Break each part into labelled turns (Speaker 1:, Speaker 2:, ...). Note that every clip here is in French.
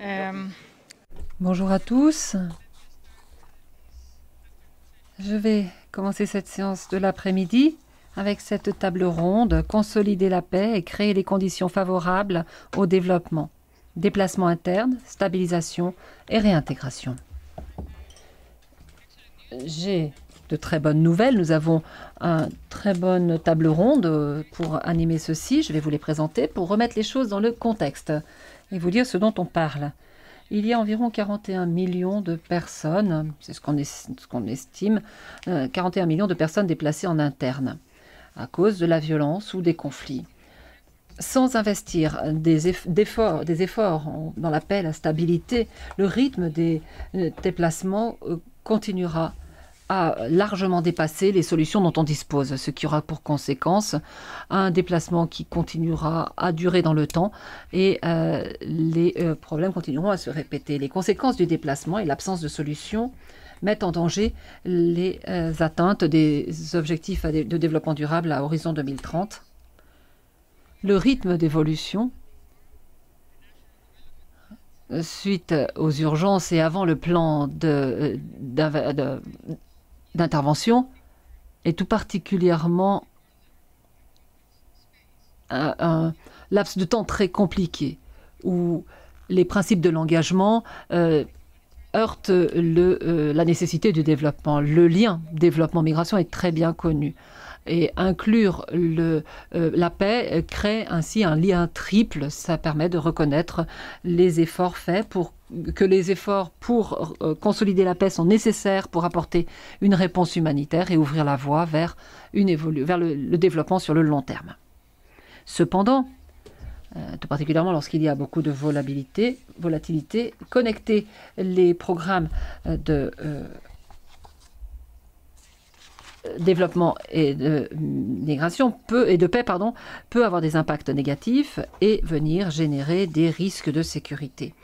Speaker 1: Euh,
Speaker 2: bonjour à tous. Je vais commencer cette séance de l'après-midi avec cette table ronde, consolider la paix et créer les conditions favorables au développement, déplacement interne, stabilisation et réintégration. J'ai de très bonnes nouvelles. Nous avons une très bonne table ronde euh, pour animer ceci. Je vais vous les présenter pour remettre les choses dans le contexte et vous dire ce dont on parle. Il y a environ 41 millions de personnes, c'est ce qu'on est, ce estime, 41 euh, millions de personnes déplacées en interne à cause de la violence ou des conflits. Sans investir des, efforts, des efforts dans la paix, la stabilité, le rythme des euh, déplacements euh, continuera a largement dépassé les solutions dont on dispose, ce qui aura pour conséquence un déplacement qui continuera à durer dans le temps et euh, les euh, problèmes continueront à se répéter. Les conséquences du déplacement et l'absence de solutions mettent en danger les euh, atteintes des objectifs de développement durable à horizon 2030. Le rythme d'évolution suite aux urgences et avant le plan de d'intervention est tout particulièrement euh, un, laps de temps très compliqué où les principes de l'engagement euh, heurtent euh, la nécessité du développement. Le lien développement-migration est très bien connu. Et inclure la paix crée ainsi un lien triple. Ça permet de reconnaître les efforts faits pour que les efforts pour euh, consolider la paix sont nécessaires pour apporter une réponse humanitaire et ouvrir la voie vers, une vers le, développement sur le long terme. Cependant, euh, tout particulièrement lorsqu'il y a beaucoup de volatilité, connecter les programmes euh, de développement et de mm, migration peut, et de paix pardon, peut avoir des impacts négatifs et venir générer des risques de sécurité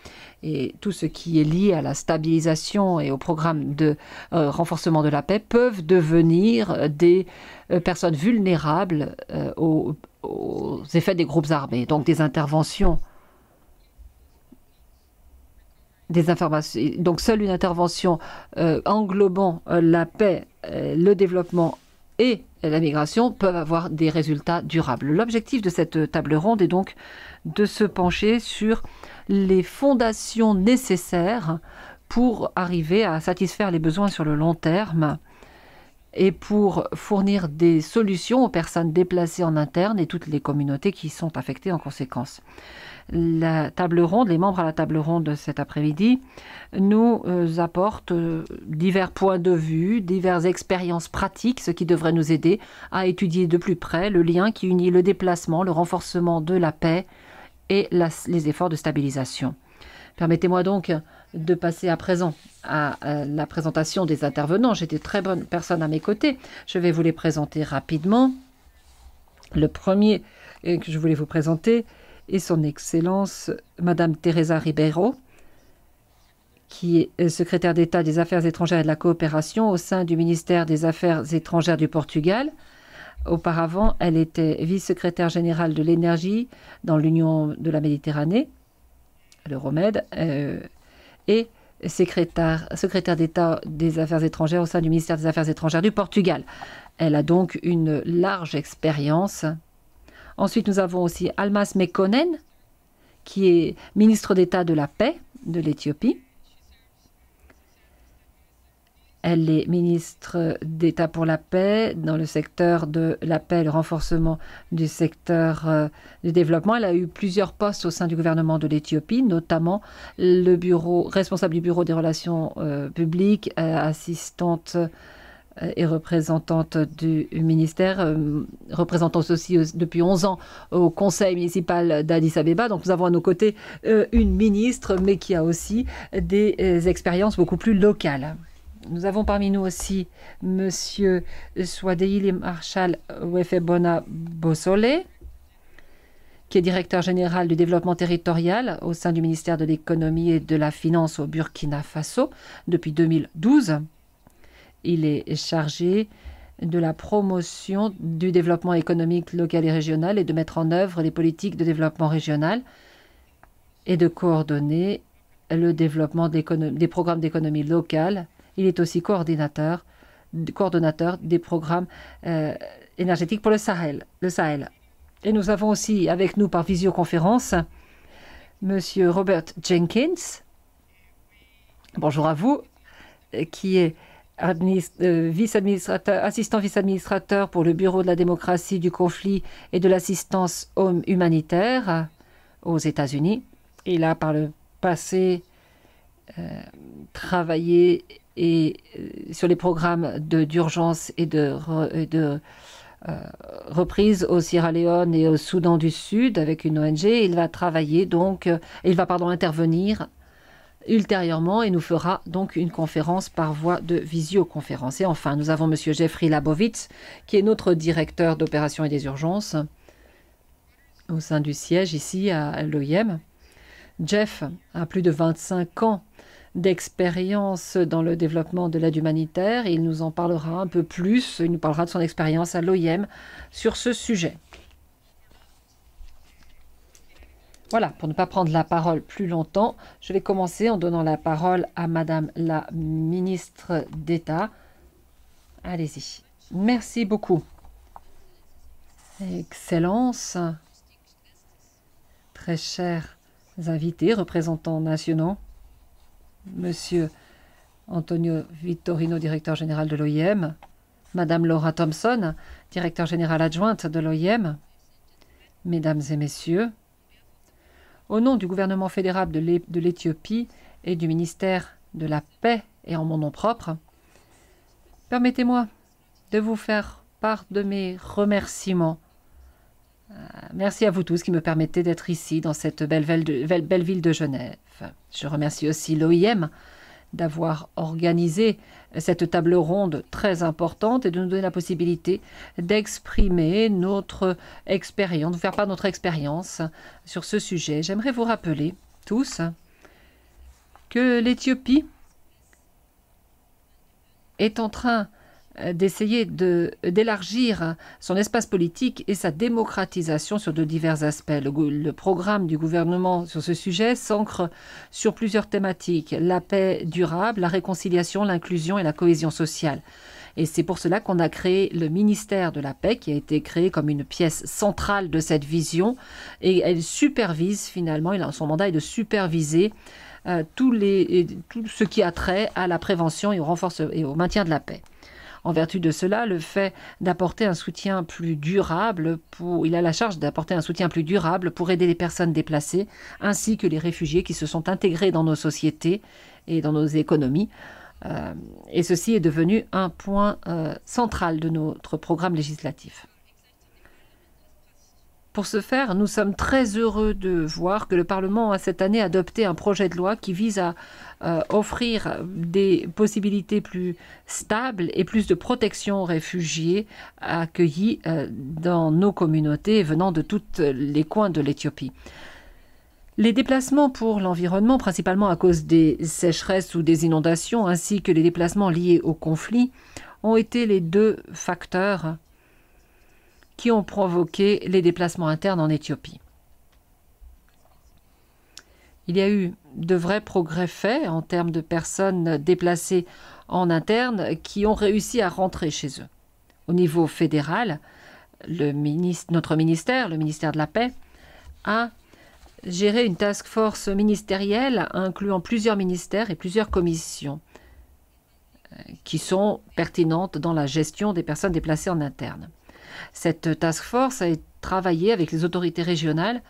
Speaker 2: et tout ce qui est lié à la stabilisation et au programme de euh, renforcement de la paix peuvent devenir euh, des euh, personnes vulnérables aux, aux, effets des groupes armés. Donc des interventions. Des informations. Donc seule une intervention englobant la paix, le développement et la migration peuvent avoir des résultats durables. L'objectif de cette table ronde est donc de se pencher sur les fondations nécessaires pour arriver à satisfaire les besoins sur le long terme et pour fournir des solutions aux personnes déplacées en interne et toutes les communautés qui sont affectées en conséquence. La table ronde, les membres à la table ronde cet après-midi nous euh, apportent euh, divers points de vue, diverses expériences pratiques, ce qui devrait nous aider à étudier de plus près le lien qui unit le déplacement, le renforcement de la paix, et les efforts de stabilisation. Permettez-moi donc de passer à présent à la présentation des intervenants. J'ai des très bonnes personnes à mes côtés. Je vais vous les présenter rapidement. Le premier euh, que je voulais vous présenter est son Excellence Madame Teresa Ribeiro, qui est euh, secrétaire d'État des Affaires étrangères et de la coopération au sein du ministère des Affaires étrangères du Portugal. Auparavant, elle était vice-secrétaire générale de l'énergie dans l'Union de la Méditerranée, le euh, et secrétaire, secrétaire d'État des Affaires étrangères au sein du ministère des Affaires étrangères du Portugal. Elle a donc une large expérience. Ensuite, nous avons aussi Almas Mekonen, qui est ministre d'État de la Paix de l'Éthiopie. Elle est ministre d'État pour la paix dans le secteur de la paix et le renforcement du secteur euh, du développement. Elle a eu plusieurs postes au sein du gouvernement de l'Éthiopie, notamment le bureau responsable du bureau des relations euh, publiques, euh, assistante et représentante du ministère, représentant représentante aussi depuis 11 ans au conseil municipal d'Addis Abeba. Donc nous avons à nos côtés une ministre, mais qui a aussi des expériences beaucoup plus locales. Nous avons parmi nous aussi Monsieur Swadeili Marshall Wefebona Bosole qui est directeur général du développement territorial au sein du ministère de l'économie et de la finance au Burkina Faso depuis 2012. Il est chargé de la promotion du développement économique local et régional et de mettre en œuvre les politiques de développement régional et de coordonner le développement des programmes d'économie locale il est aussi coordinateur, coordonnateur des programmes euh, énergétiques pour le Sahel, le Sahel. Et nous avons aussi avec nous par visioconférence M. Robert Jenkins. Bonjour à vous, euh, qui est euh, vice -administrateur, assistant vice-administrateur pour le Bureau de la démocratie, du conflit et de l'assistance humanitaire aux États-Unis. Il a par le passé travaillé et euh, sur les programmes d'urgence et de, euh, reprise au Sierra Leone et au Soudan du Sud avec une ONG. Il va travailler donc, euh, il va pardon intervenir ultérieurement et nous fera donc une conférence par voie de visioconférence. Et enfin, nous avons Monsieur Jeffrey Labovitz, qui est notre directeur d'opérations et des urgences au sein du siège ici à l'OIM. Jeff a plus de 25 ans d'expérience dans le développement de l'aide humanitaire. Il nous en parlera un peu plus, il nous parlera de son expérience à l'OIM sur ce sujet. Voilà, pour ne pas prendre la parole plus longtemps, je vais commencer en donnant la parole à Madame la ministre d'État. Allez-y. Merci beaucoup. Excellence, très chers invités, représentants nationaux, Monsieur Antonio Vittorino, directeur général de l'OIM, Madame Laura Thompson, directeur général adjointe de l'OIM, Mesdames et Messieurs, au nom du gouvernement fédéral de l'Éthiopie et du ministère de la Paix et en mon nom propre, permettez-moi de vous faire part de mes remerciements euh, merci à vous tous qui me permettez d'être ici dans cette belle ville de, Genève. Je remercie aussi l'OIM d'avoir organisé cette table ronde très importante et de nous donner la possibilité d'exprimer notre expérience, de faire part de notre expérience sur ce sujet. J'aimerais vous rappeler tous que l'Éthiopie est en train euh, d'essayer d'élargir son espace politique et sa démocratisation sur de divers aspects. Le, programme du gouvernement sur ce sujet s'ancre sur plusieurs thématiques, la paix durable, la réconciliation, l'inclusion et la cohésion sociale. Et c'est pour cela qu'on a créé le ministère de la paix, qui a été créé comme une pièce centrale de cette vision. Et elle supervise finalement, son mandat est de superviser euh, tous tout ce qui a trait à la prévention et au renforcement et au maintien de la paix. En vertu de cela, le fait d'apporter un soutien plus durable pour, il a la charge d'apporter un soutien plus durable pour aider les personnes déplacées ainsi que les réfugiés qui se sont intégrés dans nos sociétés et dans nos économies. Euh, et ceci est devenu un point euh, central de notre programme législatif. Pour ce faire, nous sommes très heureux de voir que le Parlement a cette année adopté un projet de loi qui vise à euh, offrir des possibilités plus stables et plus de protection aux réfugiés accueillis euh, dans nos communautés venant de tous les coins de l'Éthiopie. Les déplacements pour l'environnement, principalement à cause des sécheresses ou des inondations, ainsi que les déplacements liés au conflit, ont été les deux facteurs qui ont provoqué les déplacements internes en Éthiopie. Il y a eu de vrais progrès faits en termes de personnes déplacées en interne qui ont réussi à rentrer chez eux. Au niveau fédéral, le ministre, notre ministère, le ministère de la Paix, a géré une task force ministérielle incluant plusieurs ministères et plusieurs commissions euh, qui sont pertinentes dans la gestion des personnes déplacées en interne. Cette task force a travaillé avec les autorités régionales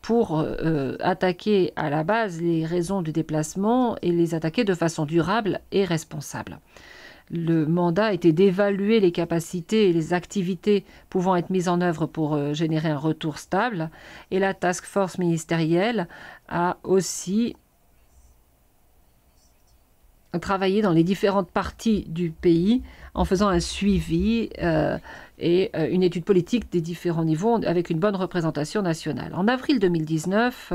Speaker 2: pour euh, euh, attaquer à la base les raisons du déplacement et les attaquer de façon durable et responsable. Le mandat était d'évaluer les capacités et les activités pouvant être mises en œuvre pour euh, générer un retour stable. Et la task force ministérielle a aussi travaillé dans les différentes parties du pays en faisant un suivi et euh, une étude politique des différents niveaux avec une bonne représentation nationale. En avril 2019,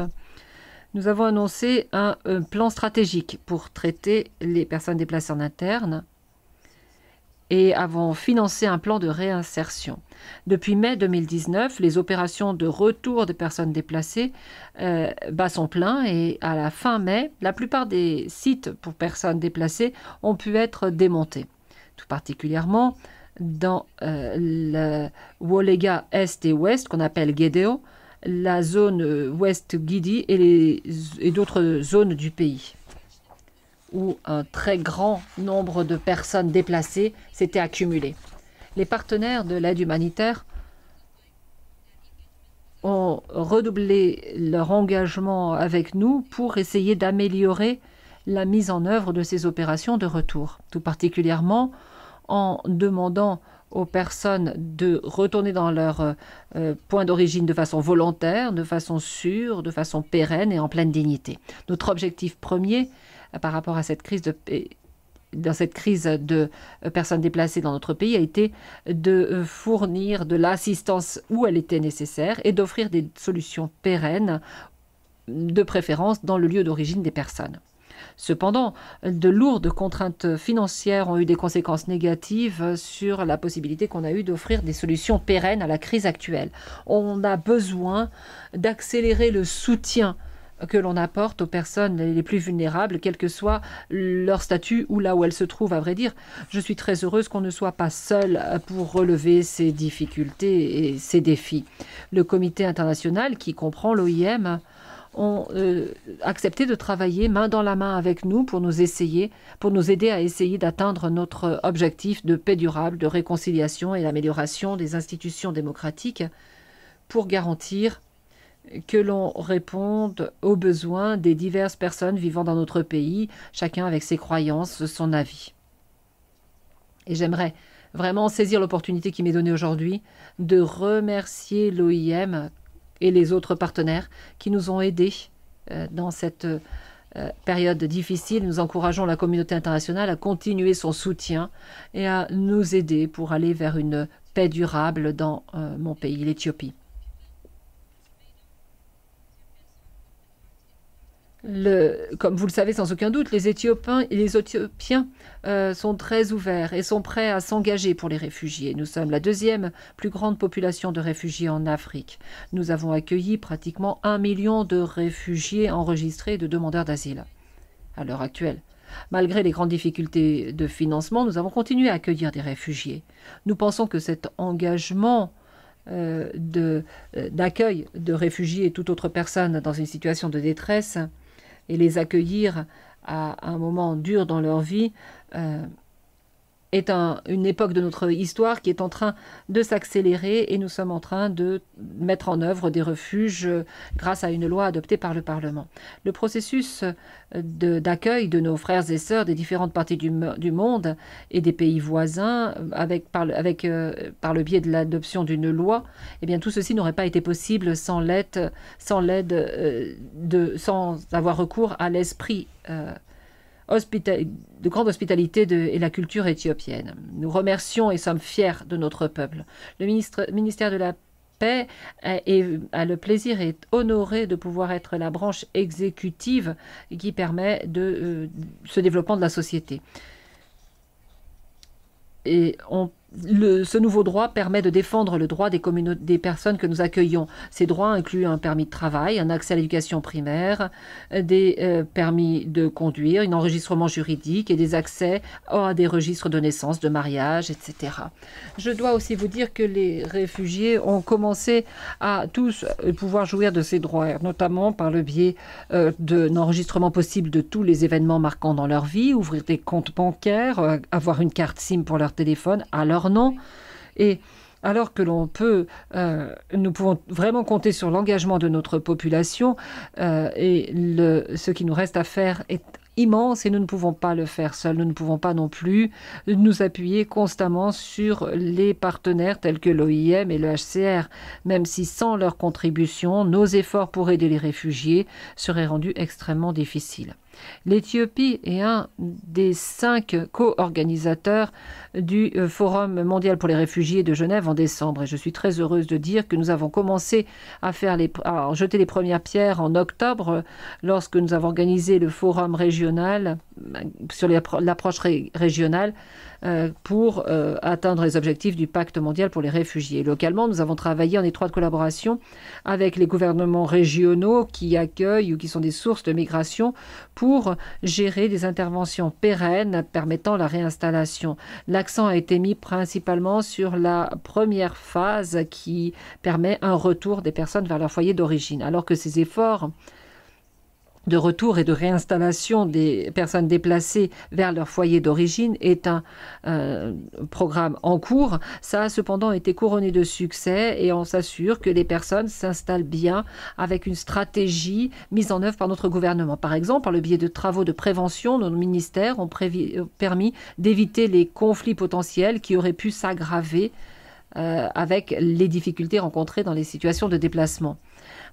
Speaker 2: nous avons annoncé un, plan stratégique pour traiter les personnes déplacées en interne et avons financé un plan de réinsertion. Depuis mai 2019, les opérations de retour des personnes déplacées euh, pleines plein et à la fin mai, la plupart des sites pour personnes déplacées ont pu être démontés. Tout particulièrement, dans euh, le Wolega Est et Ouest, qu'on appelle Gedeo, la zone euh, Ouest Guidi et, et d'autres zones du pays, où un très grand nombre de personnes déplacées s'étaient accumulées. Les partenaires de l'aide humanitaire ont redoublé leur engagement avec nous pour essayer d'améliorer la mise en œuvre de ces opérations de retour, tout particulièrement en demandant aux personnes de retourner dans leur euh, euh, point d'origine de façon volontaire, de façon sûre, de façon pérenne et en pleine dignité. Notre objectif premier euh, par rapport à cette dans cette crise de personnes déplacées dans notre pays a été de fournir de l'assistance où elle était nécessaire et d'offrir des solutions pérennes, de préférence dans le lieu d'origine des personnes. Cependant, de lourdes contraintes financières ont eu des conséquences négatives sur la possibilité qu'on a eue d'offrir des solutions pérennes à la crise actuelle. On a besoin d'accélérer le soutien que l'on apporte aux personnes les plus vulnérables, quel que soit leur statut ou là où elles se trouvent, à vrai dire. Je suis très heureuse qu'on ne soit pas seul pour relever ces difficultés et ces défis. Le comité international, qui comprend l'OIM, ont euh, accepté de travailler main dans la main avec nous pour nous essayer, pour nous aider à essayer d'atteindre notre objectif de paix durable, de réconciliation et l'amélioration des institutions démocratiques pour garantir que l'on réponde aux besoins des diverses personnes vivant dans notre pays, chacun avec ses croyances, son avis. Et j'aimerais vraiment saisir l'opportunité qui m'est donnée aujourd'hui de remercier l'OIM et les autres partenaires qui nous ont aidés euh, dans cette euh, période difficile. Nous encourageons la communauté internationale à continuer son soutien et à nous aider pour aller vers une paix durable dans euh, mon pays, l'Éthiopie. comme vous le savez sans aucun doute, les Éthiopiens, les Éthiopiens euh, sont très ouverts et sont prêts à s'engager pour les réfugiés. Nous sommes la deuxième plus grande population de réfugiés en Afrique. Nous avons accueilli pratiquement un million de réfugiés enregistrés et de demandeurs d'asile à l'heure actuelle. Malgré les grandes difficultés de financement, nous avons continué à accueillir des réfugiés. Nous pensons que cet engagement euh, euh, d'accueil de réfugiés et toute autre personne dans une situation de détresse et les accueillir à, un moment dur dans leur vie, euh, est une époque de notre histoire qui est en train de s'accélérer et nous sommes en train de mettre en œuvre des refuges euh, grâce à une loi adoptée par le Parlement. Le processus euh, d'accueil de, nos frères et sœurs des différentes parties du, monde et des pays voisins euh, avec, par, le biais de l'adoption d'une loi, eh bien tout ceci n'aurait pas été possible sans l'aide, sans sans avoir recours à l'esprit de grande hospitalité et la culture éthiopienne. Nous remercions et sommes fiers de notre peuple. Le ministre, ministère de la Paix a, le plaisir et est honoré de pouvoir être la branche exécutive qui permet de, euh, ce développement de la société. Et on ce nouveau droit permet de défendre le droit des, des personnes que nous accueillons. Ces droits incluent un permis de travail, un accès à l'éducation primaire, des euh, permis de conduire, un enregistrement juridique et des accès à des registres de naissance, de mariage, etc. Je dois aussi vous dire que les réfugiés ont commencé à tous euh, pouvoir jouir de ces droits, notamment par le biais euh, d'un enregistrement possible de tous les événements marquants dans leur vie, ouvrir des comptes bancaires, avoir une carte SIM pour leur téléphone, à et alors que l'on peut, euh, nous pouvons vraiment compter sur l'engagement de notre population euh, et ce qui nous reste à faire est immense et nous ne pouvons pas le faire seuls. Nous ne pouvons pas non plus nous appuyer constamment sur les partenaires tels que l'OIM et le HCR, même si sans leur contribution, nos efforts pour aider les réfugiés seraient rendus extrêmement difficiles. L'Éthiopie est un des cinq co-organisateurs du euh, Forum mondial pour les réfugiés de Genève en décembre. Et je suis très heureuse de dire que nous avons commencé à, faire les, jeter les premières pierres en octobre euh, lorsque nous avons organisé le Forum régional sur l'approche régionale euh, pour euh, atteindre les objectifs du pacte mondial pour les réfugiés. Localement, nous avons travaillé en étroite collaboration avec les gouvernements régionaux qui accueillent ou qui sont des sources de migration pour gérer des interventions pérennes permettant la réinstallation. L'accent a été mis principalement sur la première phase qui permet un retour des personnes vers leur foyer d'origine, alors que ces efforts de retour et de réinstallation des personnes déplacées vers leur foyer d'origine est un euh, programme en cours. Ça a cependant été couronné de succès et on s'assure que les personnes s'installent bien avec une stratégie mise en œuvre par notre gouvernement. Par exemple, par le biais de travaux de prévention, nos ministères ont permis d'éviter les conflits potentiels qui auraient pu s'aggraver euh, avec les difficultés rencontrées dans les situations de déplacement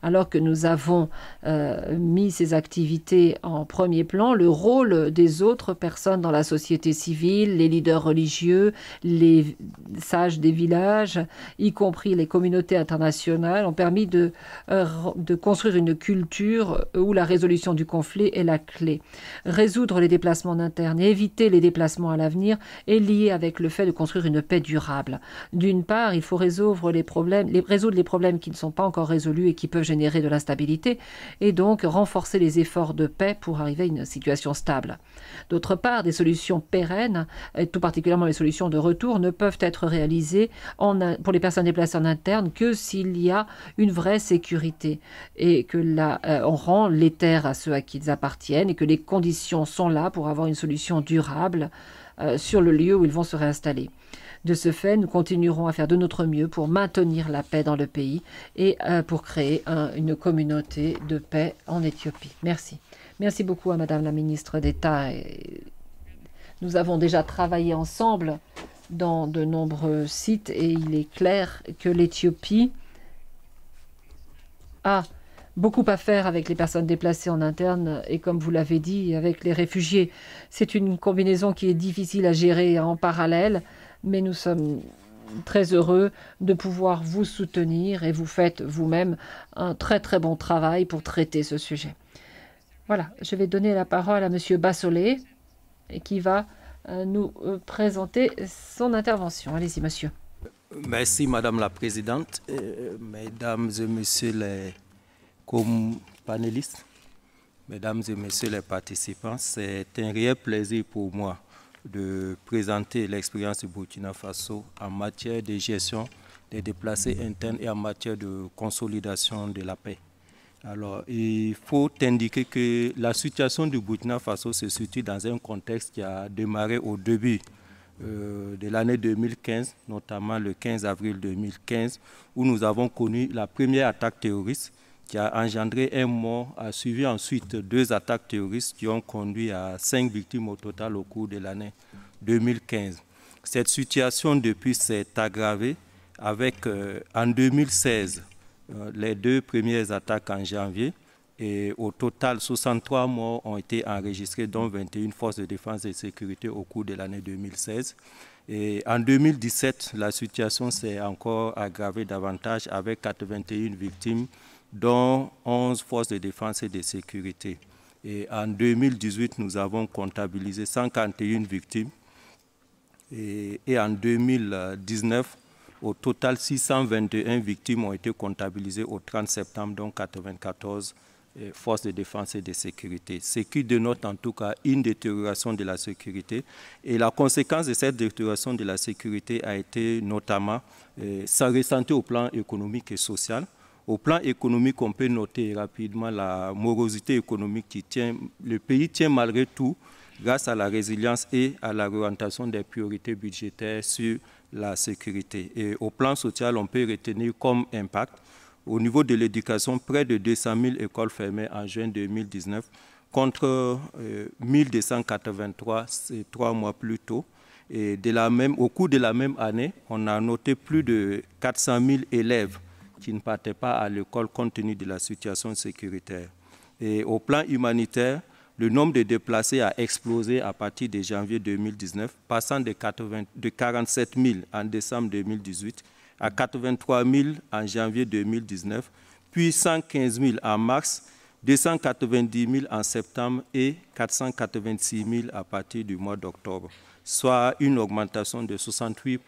Speaker 2: alors que nous avons euh, mis ces activités en premier plan, le rôle des autres personnes dans la société civile, les leaders religieux, les sages des villages, y compris les communautés internationales, ont permis de, euh, de construire une culture où la résolution du conflit est la clé. Résoudre les déplacements internes et éviter les déplacements à l'avenir est lié avec le fait de construire une paix durable. D'une part, il faut résoudre les problèmes, les, résoudre les problèmes qui ne sont pas encore résolus et qui peuvent générer de l'instabilité et donc renforcer les efforts de paix pour arriver à une situation stable. D'autre part, des solutions pérennes, et tout particulièrement les solutions de retour, ne peuvent être réalisées pour les personnes déplacées en interne que s'il y a une vraie sécurité et que là, euh, on rend les terres à ceux à qui elles appartiennent et que les conditions sont là pour avoir une solution durable euh, sur le lieu où ils vont se réinstaller. De ce fait, nous continuerons à faire de notre mieux pour maintenir la paix dans le pays et euh, pour créer une communauté de paix en Éthiopie. Merci. Merci beaucoup à Madame la ministre d'État. Nous avons déjà travaillé ensemble dans de nombreux sites et il est clair que l'Éthiopie a beaucoup à faire avec les personnes déplacées en interne et, comme vous l'avez dit, avec les réfugiés. C'est une combinaison qui est difficile à gérer en parallèle mais nous sommes très heureux de pouvoir vous soutenir et vous faites vous-même un très très bon travail pour traiter ce sujet. Voilà, je vais donner la parole à Monsieur Bassolet qui va euh, nous euh, présenter son intervention. Allez-y, monsieur.
Speaker 3: Merci, Madame la Présidente, euh, Mesdames et Messieurs les panélistes, Mesdames et Messieurs les participants. C'est un réel plaisir pour moi de présenter l'expérience du Burkina Faso en matière de gestion des déplacés internes et en matière de consolidation de la paix. Alors, il faut indiquer que la situation du Burkina Faso se situe dans un contexte qui a démarré au début euh, de l'année 2015, notamment le 15 avril 2015, où nous avons connu la première attaque terroriste qui a engendré un mort, a suivi ensuite deux attaques terroristes qui ont conduit à cinq victimes au total au cours de l'année 2015. Cette situation depuis s'est aggravée avec euh, en 2016 euh, les deux premières attaques en janvier et au total 63 morts ont été enregistrés dont 21 forces de défense et de sécurité au cours de l'année 2016. Et en 2017, la situation s'est encore aggravée davantage avec 81 victimes dont 11 forces de défense et de sécurité. Et en 2018, nous avons comptabilisé 141 victimes. Et, et en 2019, au total, 621 victimes ont été comptabilisées au 30 septembre, dont 94 euh, forces de défense et de sécurité, ce qui dénote en tout cas une détérioration de la sécurité. Et la conséquence de cette détérioration de la sécurité a été notamment, euh, sa ressentie au plan économique et social, au plan économique, on peut noter rapidement la morosité économique qui tient. Le pays tient malgré tout grâce à la résilience et à la des priorités budgétaires sur la sécurité. Et au plan social, on peut retenir comme impact, au niveau de l'éducation, près de 200 000 écoles fermées en juin 2019 contre 1283 euh, trois mois plus tôt. Et au cours de la même année, on a noté plus de 400 000 élèves qui ne partaient pas à l'école compte tenu de la situation sécuritaire. Et au plan humanitaire, le nombre de déplacés a explosé à partir de janvier 2019, passant de, 47 000 en décembre 2018 à 83 000 en janvier 2019, puis 115 000 en mars, 290 000 en septembre et 486 000 à partir du mois d'octobre, soit une augmentation de 68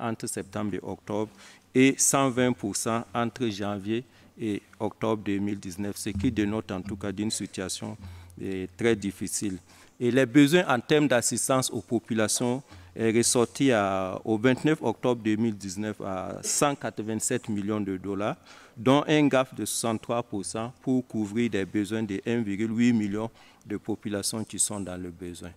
Speaker 3: entre septembre et octobre et 120% entre janvier et octobre 2019, ce qui dénote en tout cas d'une situation eh, très difficile. Et les besoins en termes d'assistance aux populations est à, au 29 octobre 2019 à 187 millions de dollars, dont un gap de 63% pour couvrir des besoins de 1,8 million de populations qui sont dans le besoin.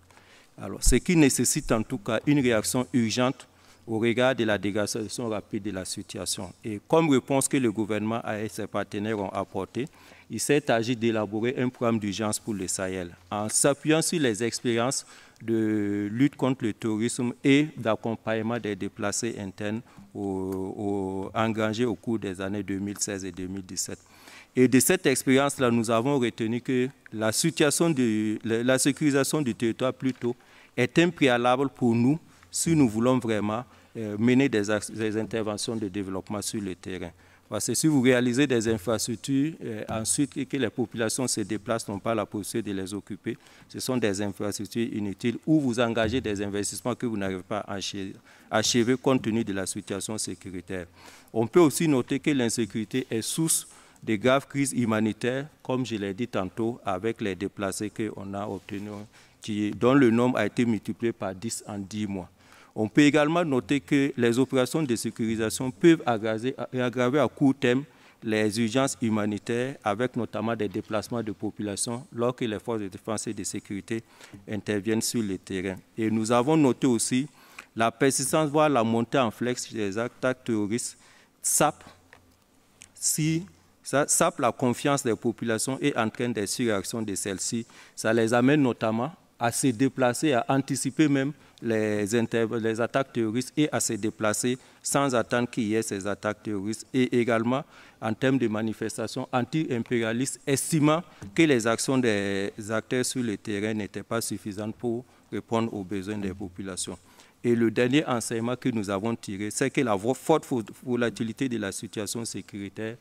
Speaker 3: Alors, ce qui nécessite en tout cas une réaction urgente au regard de la dégradation rapide de la situation. Et comme réponse que le gouvernement et ses partenaires ont apportée, il s'est agi d'élaborer un programme d'urgence pour le Sahel en s'appuyant sur les expériences de lutte contre le terrorisme et d'accompagnement des déplacés internes au, au, engagés au cours des années 2016 et 2017. Et de cette expérience-là, nous avons retenu que la, situation de, la sécurisation du territoire plutôt est un préalable pour nous si nous voulons vraiment euh, mener des, interventions de développement sur le terrain. Parce que si vous réalisez des infrastructures, euh, ensuite que les populations se déplacent, n'ont pas la possibilité de les occuper, ce sont des infrastructures inutiles ou vous engagez des investissements que vous n'arrivez pas à achever, compte tenu de la situation sécuritaire. On peut aussi noter que l'insécurité est source de graves crises humanitaires, comme je l'ai dit tantôt, avec les déplacés a obtenu, dont le nombre a été multiplié par 10 en 10 mois. On peut également noter que les opérations de sécurisation peuvent aggraver, aggraver à court terme les urgences humanitaires, avec notamment des déplacements de population lorsque les forces de défense et de sécurité interviennent sur le terrain. Et nous avons noté aussi la persistance, voire la montée en flex des attaques terroristes, sape, sape la confiance des populations et entraîne des surréactions de celles-ci. Ça les amène notamment à se déplacer, à anticiper même les, les attaques terroristes et à se déplacer sans attendre qu'il y ait ces attaques terroristes. Et également, en termes de manifestations anti-impérialistes, estimant que les actions des acteurs sur le terrain n'étaient pas suffisantes pour répondre aux besoins des populations. Et le dernier enseignement que nous avons tiré, c'est que la forte volatilité de la situation sécuritaire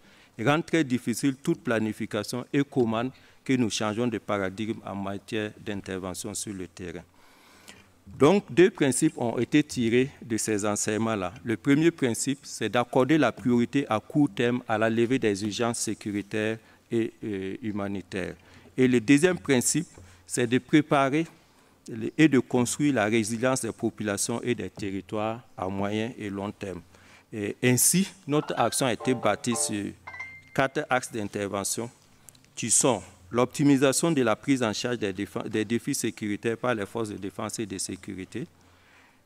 Speaker 3: rend très difficile toute planification et commande que nous changeons de paradigme en matière d'intervention sur le terrain. Donc, deux principes ont été tirés de ces enseignements-là. Le premier principe, c'est d'accorder la priorité à court terme à la levée des urgences sécuritaires et euh, humanitaires. Et le deuxième principe, c'est de préparer et de construire la résilience des populations et des territoires à moyen et long terme. ainsi, notre action a été bâtie sur quatre axes d'intervention qui sont l'optimisation de la prise en charge des, défis sécuritaires par les forces de défense et de sécurité.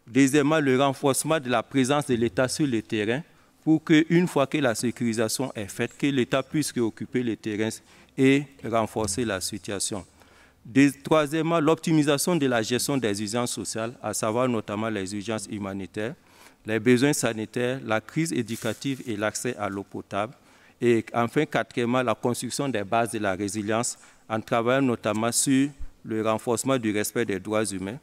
Speaker 3: Deuxièmement, le renforcement de la présence de l'État sur le terrain pour qu'une fois que la sécurisation est faite, que l'État puisse réoccuper le terrain et renforcer la situation. troisièmement, l'optimisation de la gestion des urgences sociales, à savoir notamment les urgences humanitaires, les besoins sanitaires, la crise éducative et l'accès à l'eau potable. Et enfin, quatrièmement, la construction des bases de la résilience en travaillant notamment sur le renforcement du respect des droits humains,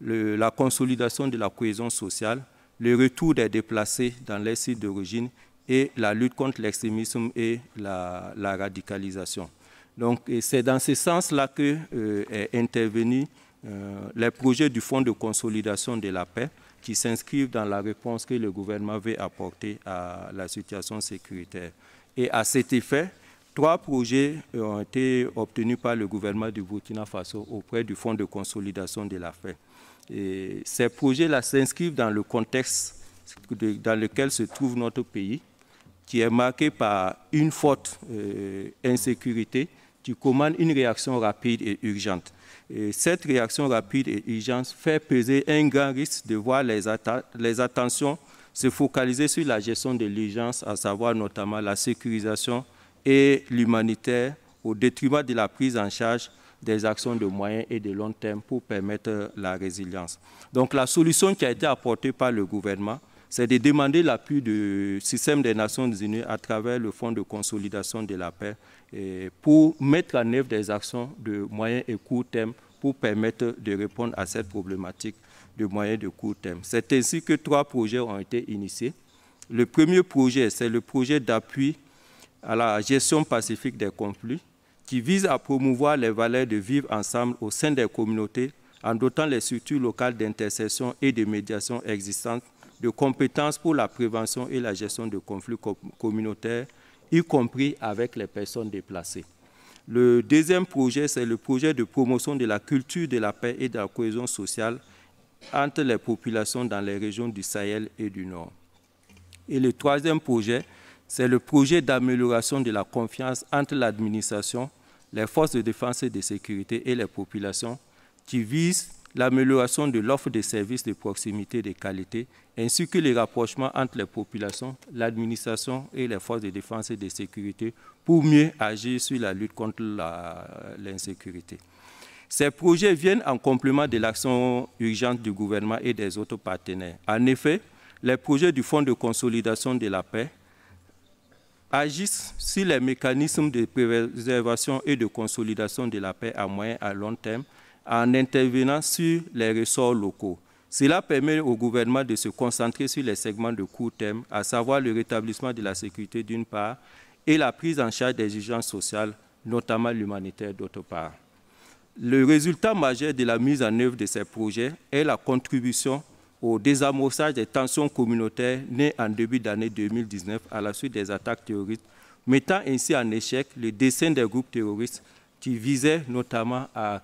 Speaker 3: la consolidation de la cohésion sociale, le retour des déplacés dans les sites d'origine et la lutte contre l'extrémisme et la, radicalisation. Donc, c'est dans ce sens-là que euh, est intervenu euh, les projets du Fonds de consolidation de la paix qui s'inscrivent dans la réponse que le gouvernement veut apporter à la situation sécuritaire. Et à cet effet, trois projets euh, ont été obtenus par le gouvernement du Burkina Faso auprès du Fonds de consolidation de la fed Et ces projets-là s'inscrivent dans le contexte dans lequel se trouve notre pays, qui est marqué par une forte euh, insécurité qui commande une réaction rapide et urgente. Et cette réaction rapide et urgente fait peser un grand risque de voir les, les attentions se focaliser sur la gestion de l'urgence, à savoir notamment la sécurisation et l'humanitaire, au détriment de la prise en charge des actions de moyen et de long terme pour permettre la résilience. Donc la solution qui a été apportée par le gouvernement, c'est de demander l'appui du système des Nations Unies à travers le Fonds de consolidation de la paix pour mettre en œuvre des actions de moyen et court terme pour permettre de répondre à cette problématique de moyen de court terme. C'est ainsi que trois projets ont été initiés. Le premier projet, c'est le projet d'appui à la gestion pacifique des conflits qui vise à promouvoir les valeurs de vivre ensemble au sein des communautés en dotant les structures locales d'intercession et de médiation existantes de compétences pour la prévention et la gestion de conflits communautaires, y compris avec les personnes déplacées. Le deuxième projet, c'est le projet de promotion de la culture de la paix et de la cohésion sociale entre les populations dans les régions du Sahel et du Nord. Et le troisième projet, c'est le projet d'amélioration de la confiance entre l'administration, les forces de défense et de sécurité et les populations qui vise l'amélioration de l'offre de services de proximité et de qualité, ainsi que le rapprochement entre les populations, l'administration et les forces de défense et de sécurité pour mieux agir sur la lutte contre l'insécurité. Ces projets viennent en complément de l'action urgente du gouvernement et des autres partenaires. En effet, les projets du Fonds de consolidation de la paix agissent sur les mécanismes de préservation et de consolidation de la paix à moyen et à long terme en intervenant sur les ressorts locaux. Cela permet au gouvernement de se concentrer sur les segments de court terme, à savoir le rétablissement de la sécurité d'une part et la prise en charge des urgences sociales, notamment l'humanitaire d'autre part. Le résultat majeur de la mise en œuvre de ces projets est la contribution au désamorçage des tensions communautaires nées en début d'année 2019 à la suite des attaques terroristes, mettant ainsi en échec le dessein des groupes terroristes qui visaient notamment à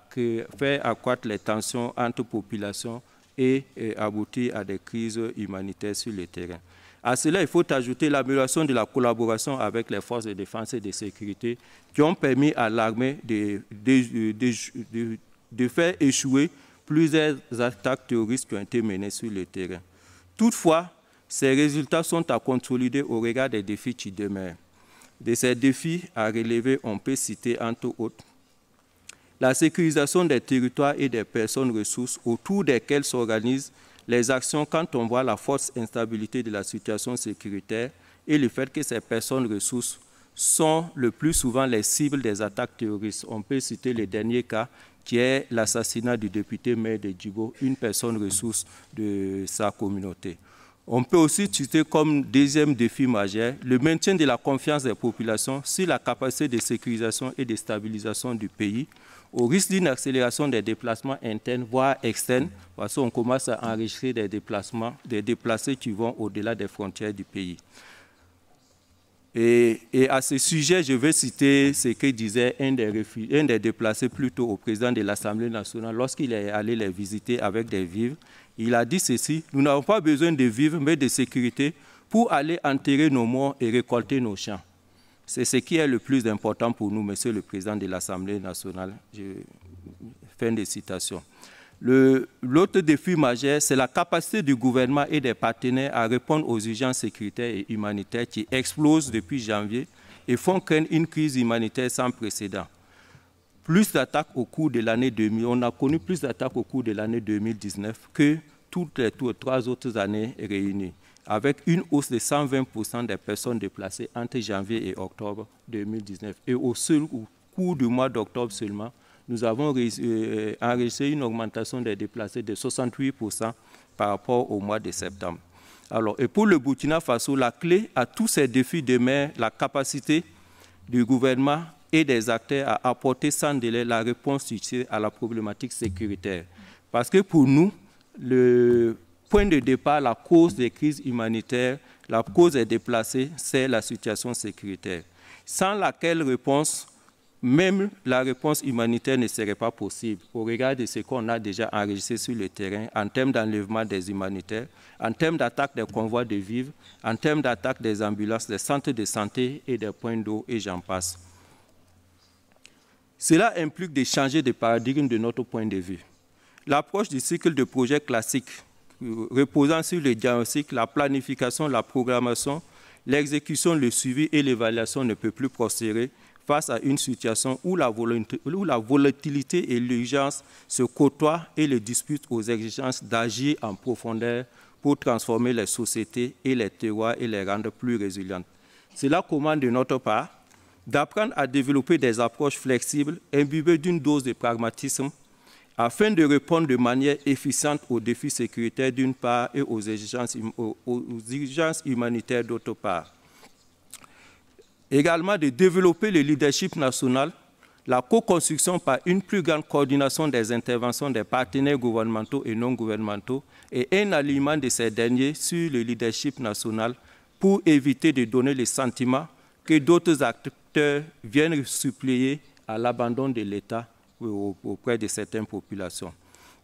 Speaker 3: faire accroître les tensions entre populations et aboutir à des crises humanitaires sur le terrain. À cela, il faut ajouter l'amélioration de la collaboration avec les forces de défense et de sécurité qui ont permis à l'armée de, faire échouer plusieurs attaques terroristes qui ont été menées sur le terrain. Toutefois, ces résultats sont à consolider au regard des défis qui demeurent. De ces défis à relever, on peut citer entre autres la sécurisation des territoires et des personnes ressources autour desquelles s'organisent les actions quand on voit la force instabilité de la situation sécuritaire et le fait que ces personnes ressources sont le plus souvent les cibles des attaques terroristes. On peut citer le dernier cas qui est l'assassinat du député maire de Djibo, une personne ressource de sa communauté. On peut aussi citer comme deuxième défi majeur le maintien de la confiance des populations sur la capacité de sécurisation et de stabilisation du pays, au risque d'une accélération des déplacements internes, voire externes, parce qu'on commence à enregistrer des déplacements, des déplacés qui vont au-delà des frontières du pays. Et, à ce sujet, je vais citer ce que disait un des, un des déplacés plutôt au président de l'Assemblée nationale lorsqu'il est allé les visiter avec des vivres. Il a dit ceci, nous n'avons pas besoin de vivres, mais de sécurité pour aller enterrer nos morts et récolter nos champs. C'est ce qui est le plus important pour nous, Monsieur le Président de l'Assemblée nationale. Fin de citation. L'autre défi majeur, c'est la capacité du gouvernement et des partenaires à répondre aux urgences sécuritaires et humanitaires qui explosent depuis janvier et font craindre une crise humanitaire sans précédent. Plus d'attaques au cours de l'année 2000, on a connu plus d'attaques au cours de l'année 2019 que toutes les trois autres années réunies avec une hausse de 120% des personnes déplacées entre janvier et octobre 2019. Et au seul cours du mois d'octobre seulement, nous avons euh, euh, enregistré une augmentation des déplacés de 68% par rapport au mois de septembre. Alors, et pour le Burkina Faso, la clé à tous ces défis demeure la capacité du gouvernement et des acteurs à apporter sans délai la réponse à la problématique sécuritaire. Parce que pour nous, le point de départ, la cause des crises humanitaires, la cause est déplacée, c'est la situation sécuritaire, sans laquelle réponse, même la réponse humanitaire ne serait pas possible au regard de ce qu'on a déjà enregistré sur le terrain en termes d'enlèvement des humanitaires, en termes d'attaque des convois de vivres, en termes d'attaque des ambulances, des centres de santé et des points d'eau, et j'en passe. Cela implique de changer de paradigme de notre point de vue. L'approche du cycle de projet classique reposant sur le diagnostic, la planification, la programmation, l'exécution, le suivi et l'évaluation ne peut plus prospérer face à une situation où la, où la volatilité et l'urgence se côtoient et les disputent aux exigences d'agir en profondeur pour transformer les sociétés et les terroirs et les rendre plus résilientes. Cela commande de notre part d'apprendre à développer des approches flexibles, imbibées d'une dose de pragmatisme afin de répondre de manière efficiente aux défis sécuritaires d'une part et hum, aux exigences, humanitaires d'autre part. Également de développer le leadership national, la co-construction par une plus grande coordination des interventions des partenaires gouvernementaux et non gouvernementaux et un alignement de ces derniers sur le leadership national pour éviter de donner le sentiment que d'autres acteurs viennent supplier à l'abandon de l'État auprès de certaines populations.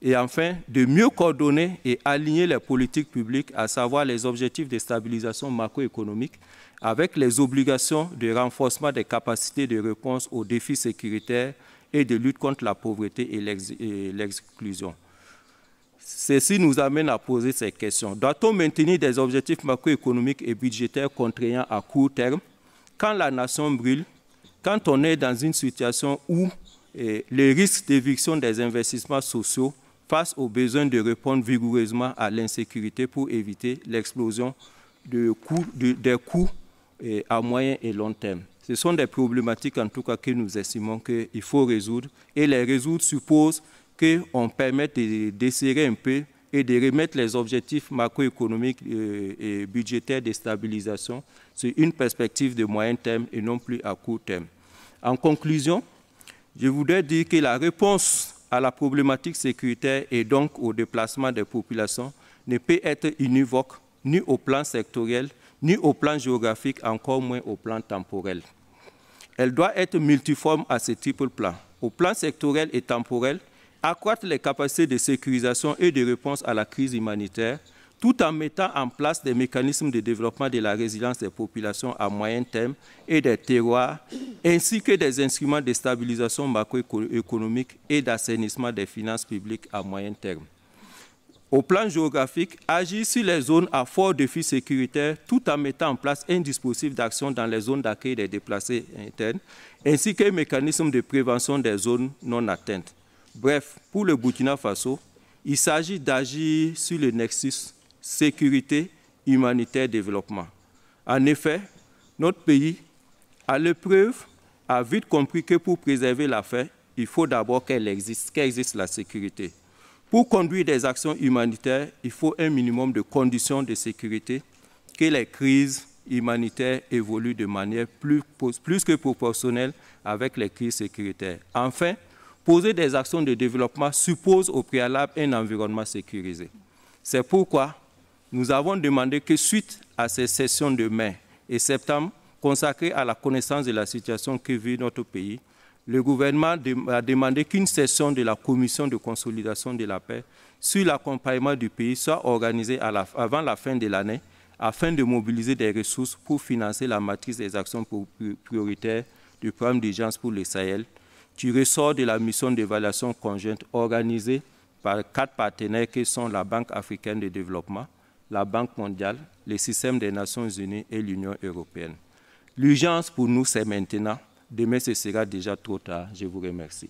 Speaker 3: Et enfin, de mieux coordonner et aligner les politiques publiques, à savoir les objectifs de stabilisation macroéconomique, avec les obligations de renforcement des capacités de réponse aux défis sécuritaires et de lutte contre la pauvreté et l'exclusion. Ceci nous amène à poser ces questions. Doit-on maintenir des objectifs macroéconomiques et budgétaires contraignants à court terme quand la nation brûle, quand on est dans une situation où les risques d'éviction des investissements sociaux face au besoin de répondre vigoureusement à l'insécurité pour éviter l'explosion de des coûts à moyen et long terme. Ce sont des problématiques en tout cas que nous estimons qu'il faut résoudre et les résoudre suppose qu'on permette de desserrer un peu et de remettre les objectifs macroéconomiques euh, et budgétaires de stabilisation sur une perspective de moyen terme et non plus à court terme. En conclusion, je voudrais dire que la réponse à la problématique sécuritaire et donc au déplacement des populations ne peut être univoque ni au plan sectoriel, ni au plan géographique, encore moins au plan temporel. Elle doit être multiforme à ces triple plans. Au plan sectoriel et temporel, accroître les capacités de sécurisation et de réponse à la crise humanitaire, tout en mettant en place des mécanismes de développement de la résilience des populations à moyen terme et des terroirs, ainsi que des instruments de stabilisation macroéconomique et d'assainissement des finances publiques à moyen terme. Au plan géographique, agir sur les zones à fort défi sécuritaire tout en mettant en place un dispositif d'action dans les zones d'accueil des déplacés internes, ainsi qu'un mécanisme de prévention des zones non atteintes. Bref, pour le Burkina Faso, il s'agit d'agir sur le nexus sécurité, humanitaire, développement. En effet, notre pays, à l'épreuve, a vite compris que pour préserver la paix, il faut d'abord qu'elle existe, qu'existe la sécurité. Pour conduire des actions humanitaires, il faut un minimum de conditions de sécurité, que les crises humanitaires évoluent de manière plus, plus que proportionnelle avec les crises sécuritaires. Enfin, poser des actions de développement suppose au préalable un environnement sécurisé. C'est pourquoi nous avons demandé que suite à ces sessions de mai et septembre consacrées à la connaissance de la situation que vit notre pays, le gouvernement a demandé qu'une session de la commission de consolidation de la paix sur l'accompagnement du pays soit organisée avant la fin de l'année afin de mobiliser des ressources pour financer la matrice des actions prioritaires du programme d'urgence pour le Sahel qui ressort de la mission d'évaluation conjointe organisée par quatre partenaires qui sont la Banque africaine de développement, la Banque mondiale, le système des Nations unies et l'Union européenne. L'urgence pour nous, c'est maintenant. Demain, ce sera déjà trop tard. Je vous remercie.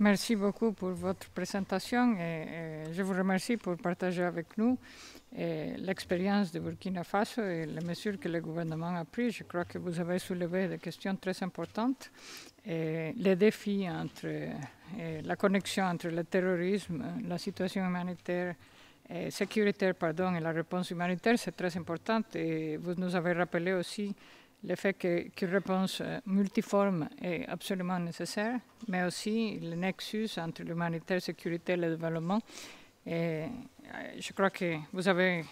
Speaker 1: Merci beaucoup pour votre présentation et je vous remercie pour partager avec nous l'expérience de Burkina Faso et les mesures que le gouvernement a prises. Je crois que vous avez soulevé des questions très importantes les défis entre la connexion entre le terrorisme, la situation humanitaire, sécuritaire pardon, et la réponse humanitaire, c'est très important. Et vous nous avez rappelé aussi le fait qu'une réponse euh, multiforme est absolument nécessaire, mais aussi le nexus entre l'humanitaire, la sécurité et le développement. Euh, je crois que vous avez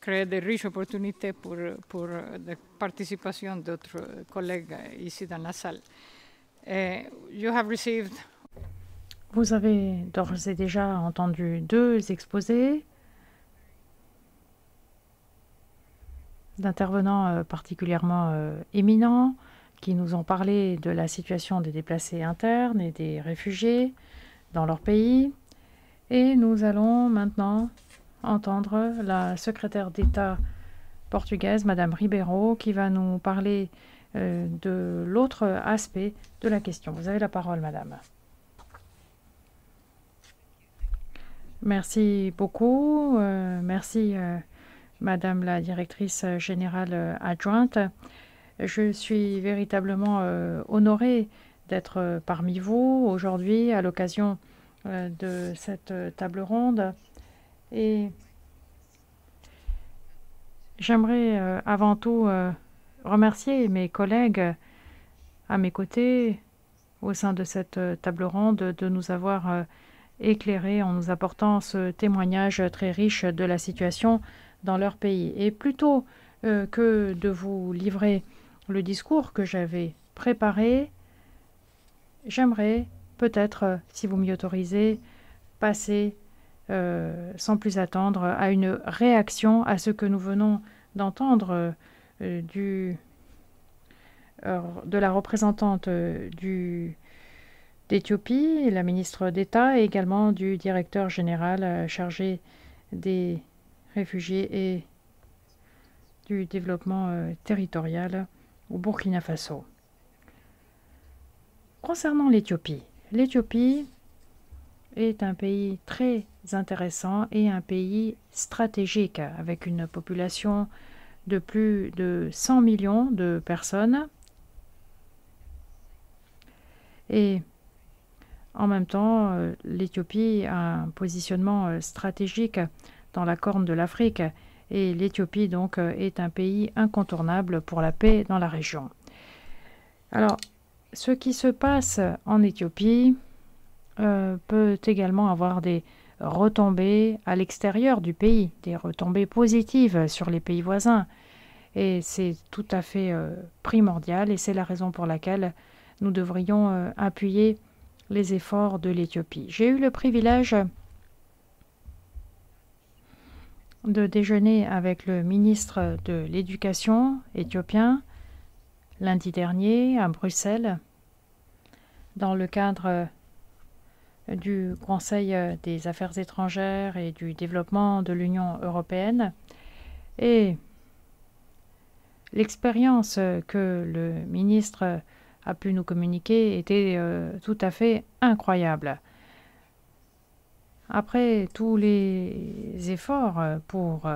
Speaker 1: créé de riches opportunités pour la euh, participation d'autres collègues ici dans la salle. Eh,
Speaker 4: Vous avez d'ores et déjà entendu deux exposés d'intervenants euh, particulièrement euh, éminents qui nous ont parlé de la situation des déplacés internes et des réfugiés dans leur pays. Et nous allons maintenant entendre la secrétaire d'État portugaise, Madame Ribeiro, qui va nous parler euh, de l'autre aspect de la question. Vous avez la parole, madame. Merci beaucoup. Euh, merci, euh, madame la directrice générale adjointe. Je suis véritablement honorée d'être parmi vous aujourd'hui à l'occasion de cette table ronde. Et j'aimerais avant tout remercier mes collègues à mes côtés au sein de cette euh, table ronde de nous avoir euh, éclairés en nous apportant ce témoignage très riche de la situation dans leur pays. Et plutôt euh, que de vous livrer le discours que j'avais préparé, j'aimerais peut-être, si vous m'y autorisez, passer sans plus attendre à une réaction à ce que nous venons d'entendre euh, de la représentante euh, du d'Éthiopie, la ministre d'État et également du directeur général euh, chargé des réfugiés et du développement territorial au Burkina Faso. Concernant l'Éthiopie, l'Éthiopie est un pays très intéressant et un pays stratégique avec une population de plus de 100 millions de personnes. Et en même temps, euh, l'Éthiopie a un positionnement euh, stratégique dans la Corne de l'Afrique et l'Éthiopie donc euh, est un pays incontournable pour la paix dans la région. Alors, ce qui se passe en Éthiopie peut également avoir des retombées à l'extérieur du pays, des retombées positives sur les pays voisins. Et c'est tout à fait euh, primordial et c'est la raison pour laquelle nous devrions euh, appuyer les efforts de l'Éthiopie. J'ai eu le privilège de déjeuner avec le ministre de l'Éducation éthiopien lundi dernier à Bruxelles dans le cadre du Conseil des affaires étrangères et du développement de l'Union européenne. Et L'expérience que le ministre a pu nous communiquer était euh, tout à fait incroyable. Après tous les efforts pour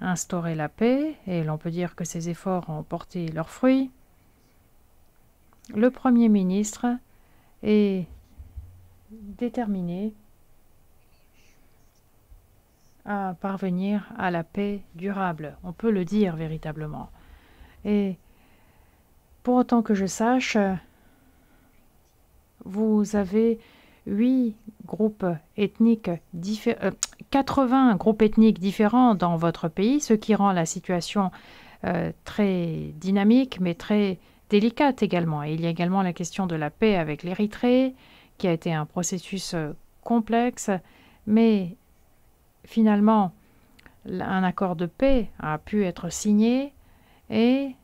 Speaker 4: instaurer la paix, et l'on peut dire que ces efforts ont porté leurs fruits, le Premier ministre est déterminé à parvenir à la paix durable, on peut le dire véritablement. Et pour autant que je sache, vous avez huit groupes ethniques 80 euh, groupes ethniques différents dans votre pays, ce qui rend la situation euh, très dynamique, mais très délicate également. Et il y a également la question de la paix avec l'Érythrée, qui a été un processus euh, complexe, mais finalement, un accord de paix a pu être signé et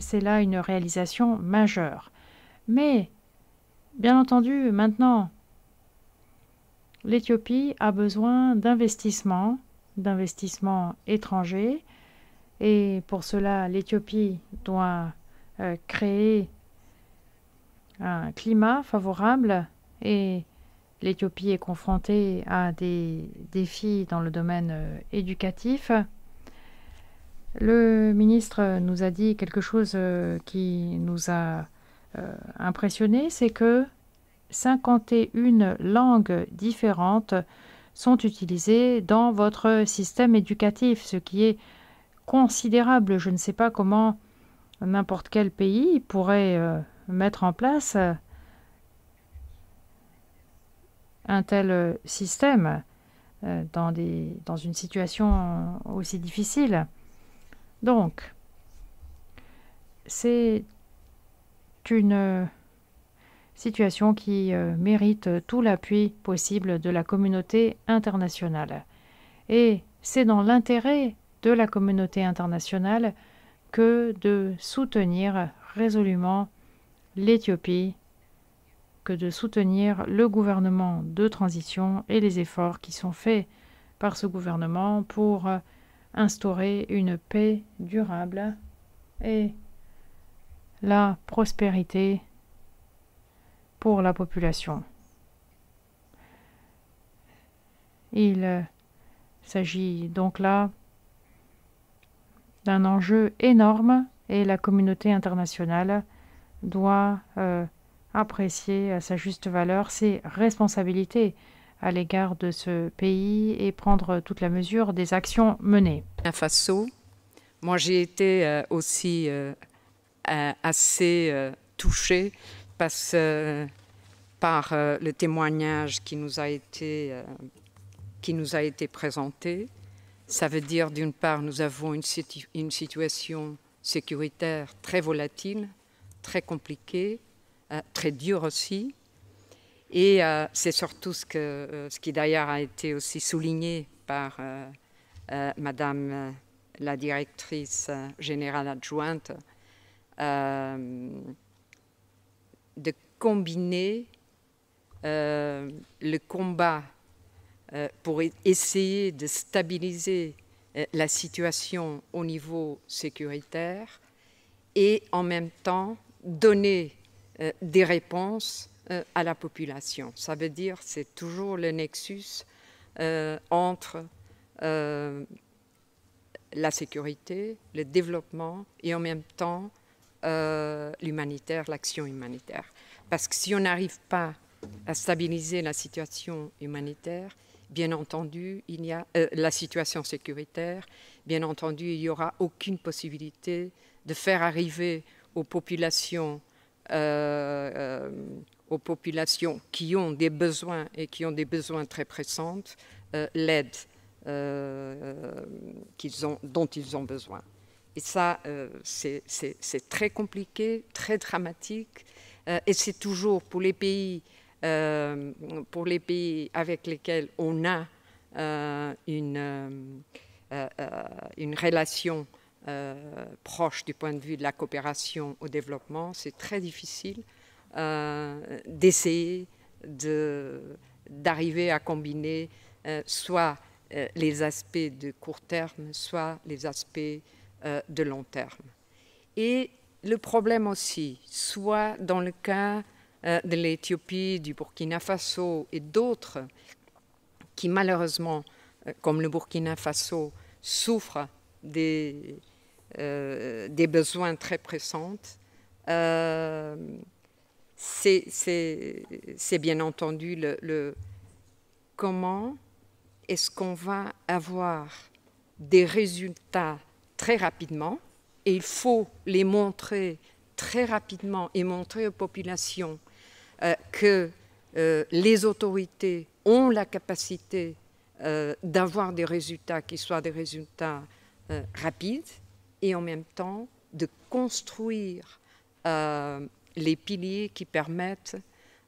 Speaker 4: c'est là une réalisation majeure. Mais, bien entendu, maintenant, l'Éthiopie a besoin d'investissements, d'investissements étrangers, et pour cela, l'Éthiopie doit euh, créer un climat favorable et l'Éthiopie est confrontée à des défis dans le domaine euh, éducatif. Le ministre nous a dit quelque chose euh, qui nous a euh, impressionné, c'est que 51 langues différentes sont utilisées dans votre système éducatif, ce qui est considérable. Je ne sais pas comment n'importe quel pays pourrait euh, mettre en place un tel système dans une situation aussi difficile. Donc, c'est une euh, situation qui euh, mérite tout l'appui possible de la communauté internationale. Et c'est dans l'intérêt de la communauté internationale que de soutenir résolument l'Éthiopie, que de soutenir le gouvernement de transition et les efforts qui sont faits par ce gouvernement pour euh, instaurer une paix durable et la prospérité pour la population. Il s'agit donc là d'un enjeu énorme et la communauté internationale doit euh, apprécier à sa juste valeur ses responsabilités à l'égard de ce pays et prendre toute la mesure des actions menées.
Speaker 5: Faso, moi j'ai été euh, aussi euh, euh, assez touchée par le témoignage qui nous a été, qui nous a été présenté. Ça veut dire d'une part nous avons une situation sécuritaire très volatile, très compliquée, très dure aussi et euh, c'est surtout euh, ce, qui d'ailleurs a été aussi souligné par euh, Madame la directrice générale adjointe, de combiner le combat pour e-, essayer de stabiliser la situation au niveau sécuritaire et en même temps donner des réponses euh, à la population. Ça veut dire c'est toujours le nexus euh, entre euh, la sécurité, le développement et en même temps l'humanitaire, l'action humanitaire. Parce que si on n'arrive pas à stabiliser la situation humanitaire, bien entendu, il a la situation sécuritaire, bien entendu, il n'y aura aucune possibilité de faire arriver aux populations aux populations qui ont des besoins et qui ont des besoins très pressants euh, l'aide euh, dont ils ont besoin. Et ça, euh, c'est très compliqué, très dramatique, et c'est toujours pour les pays, pour les pays avec lesquels on a une, une relation proche du point de vue de la coopération au développement, c'est très difficile euh, d'essayer d'arriver à combiner euh, soit euh, les aspects de court terme, soit les aspects de long terme. Et le problème aussi, soit dans le cas de l'Éthiopie, du Burkina Faso et d'autres, qui malheureusement, comme le Burkina Faso, souffrent des, des besoins très pressants, c'est bien entendu le, comment est-ce qu'on va avoir des résultats très rapidement et il faut les montrer très rapidement et montrer aux populations euh, que euh, les autorités ont la capacité euh, d'avoir des résultats qui soient des résultats rapides et en même temps de construire les piliers qui, permettent,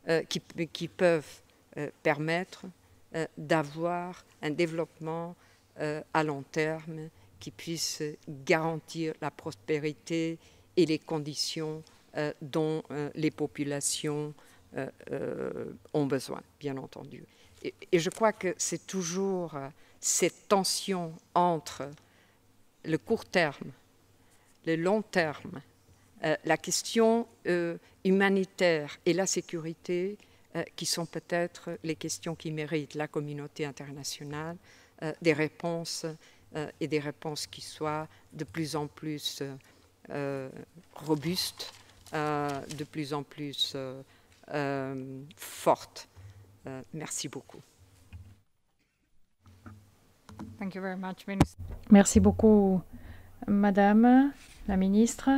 Speaker 5: euh, qui, peuvent euh, permettre euh, d'avoir un développement à long terme qui puisse garantir la prospérité et les conditions dont les populations ont besoin, bien entendu. et je crois que c'est toujours cette tension entre le court terme, le long terme euh, la question euh, humanitaire et la sécurité euh, qui sont peut-être les questions qui méritent la communauté internationale, des réponses et des réponses qui soient de plus en plus robustes, de plus en plus fortes. merci beaucoup.
Speaker 4: Merci beaucoup, Madame la Ministre.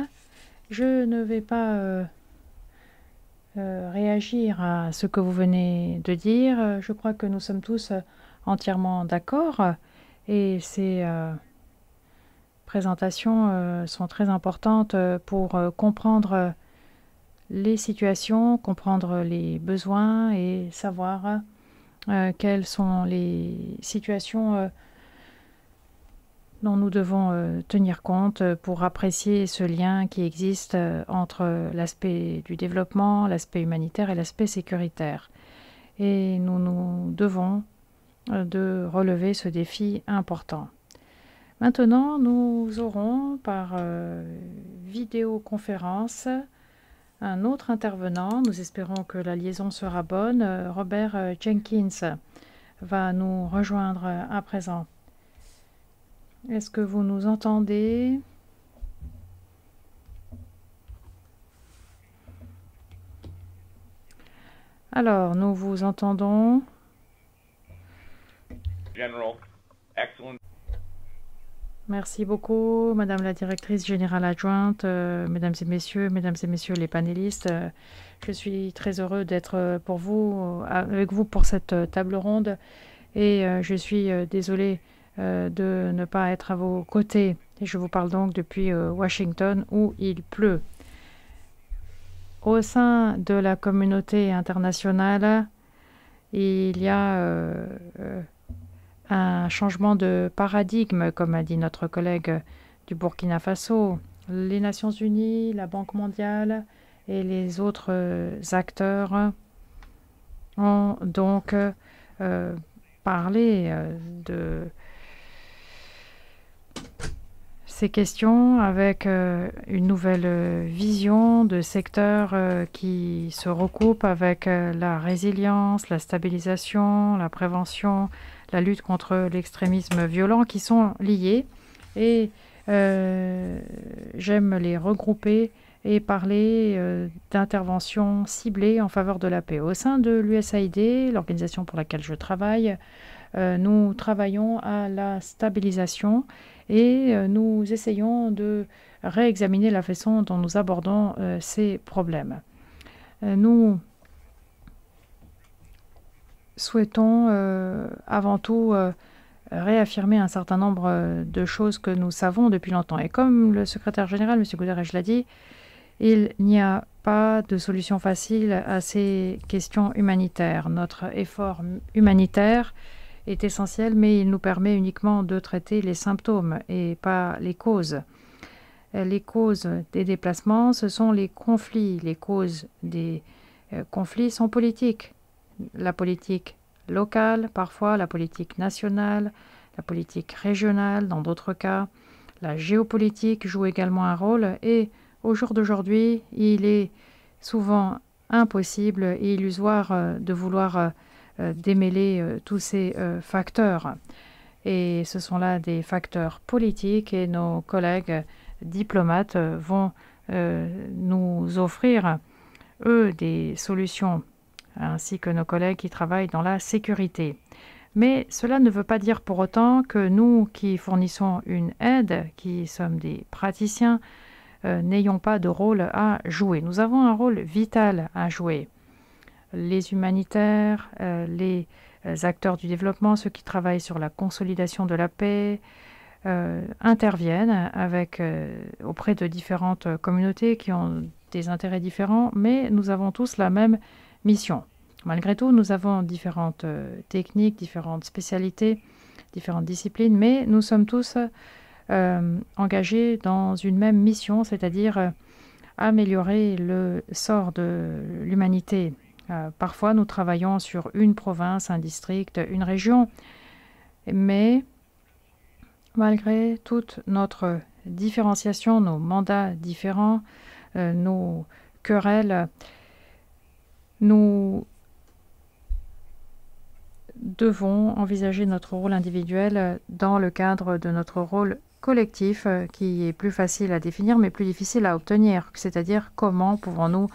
Speaker 4: Je ne vais pas euh, euh, réagir à ce que vous venez de dire. Je crois que nous sommes tous entièrement d'accord et ces euh, présentations sont très importantes pour comprendre les situations, comprendre les besoins et savoir quelles sont les situations dont nous devons euh, tenir compte euh, pour apprécier ce lien qui existe euh, entre l'aspect du développement, l'aspect humanitaire et l'aspect sécuritaire. Et nous nous devons de relever ce défi important. Maintenant, nous aurons par vidéoconférence un autre intervenant. Nous espérons que la liaison sera bonne. Robert Jenkins va nous rejoindre à présent. Est-ce que vous nous entendez Alors, nous vous entendons. excellent. Merci beaucoup, Madame la Directrice Générale Adjointe, euh, Mesdames et Messieurs, Mesdames et Messieurs les panélistes. Euh, je suis très heureux d'être euh, pour vous, avec vous pour cette table ronde. Et je suis désolée euh, de ne pas être à vos côtés. Et je vous parle donc depuis euh, Washington où il pleut. Au sein de la communauté internationale, il y a euh, un changement de paradigme, comme a dit notre collègue du Burkina Faso. Les Nations Unies, la Banque mondiale et les autres acteurs ont donc parlé de ces questions avec euh, une nouvelle euh, vision de secteurs euh, qui se recoupent avec la résilience, la stabilisation, la prévention, la lutte contre l'extrémisme violent qui sont liés. Et j'aime les regrouper et parler d'interventions ciblées en faveur de la paix. Au sein de l'USAID, l'organisation pour laquelle je travaille, euh, nous travaillons à la stabilisation et euh, nous essayons de réexaminer la façon dont nous abordons euh, ces problèmes. nous souhaitons avant tout réaffirmer un certain nombre de choses que nous savons depuis longtemps. Et comme le secrétaire général, M. Guterres, l'a dit, il n'y a pas de solution facile à ces questions humanitaires. Notre effort humanitaire est essentiel, mais il nous permet uniquement de traiter les symptômes et pas les causes. Les causes des déplacements, ce sont les conflits. Les causes des euh, conflits sont politiques. La politique locale, parfois la politique nationale, la politique régionale, dans d'autres cas. La géopolitique joue également un rôle et au jour d'aujourd'hui, il est souvent impossible et illusoire euh, de vouloir euh, euh, démêler euh, tous ces euh, facteurs. Et ce sont là des facteurs politiques et nos collègues diplomates vont nous offrir, eux, des solutions, ainsi que nos collègues qui travaillent dans la sécurité. Mais cela ne veut pas dire pour autant que nous qui fournissons une aide, qui sommes des praticiens, n'ayons pas de rôle à jouer. Nous avons un rôle vital à jouer les humanitaires, euh, les euh, acteurs du développement, ceux qui travaillent sur la consolidation de la paix, euh, interviennent avec, auprès de différentes communautés qui ont des intérêts différents, mais nous avons tous la même mission. Malgré tout, nous avons différentes techniques, différentes spécialités, différentes disciplines, mais nous sommes tous engagés dans une même mission, c'est-à-dire améliorer le sort de l'humanité euh, parfois, nous travaillons sur une province, un district, une région, mais malgré toute notre différenciation, nos mandats différents, euh, nos querelles, nous devons envisager notre rôle individuel dans le cadre de notre rôle collectif euh, qui est plus facile à définir mais plus difficile à obtenir, c'est-à-dire comment pouvons-nous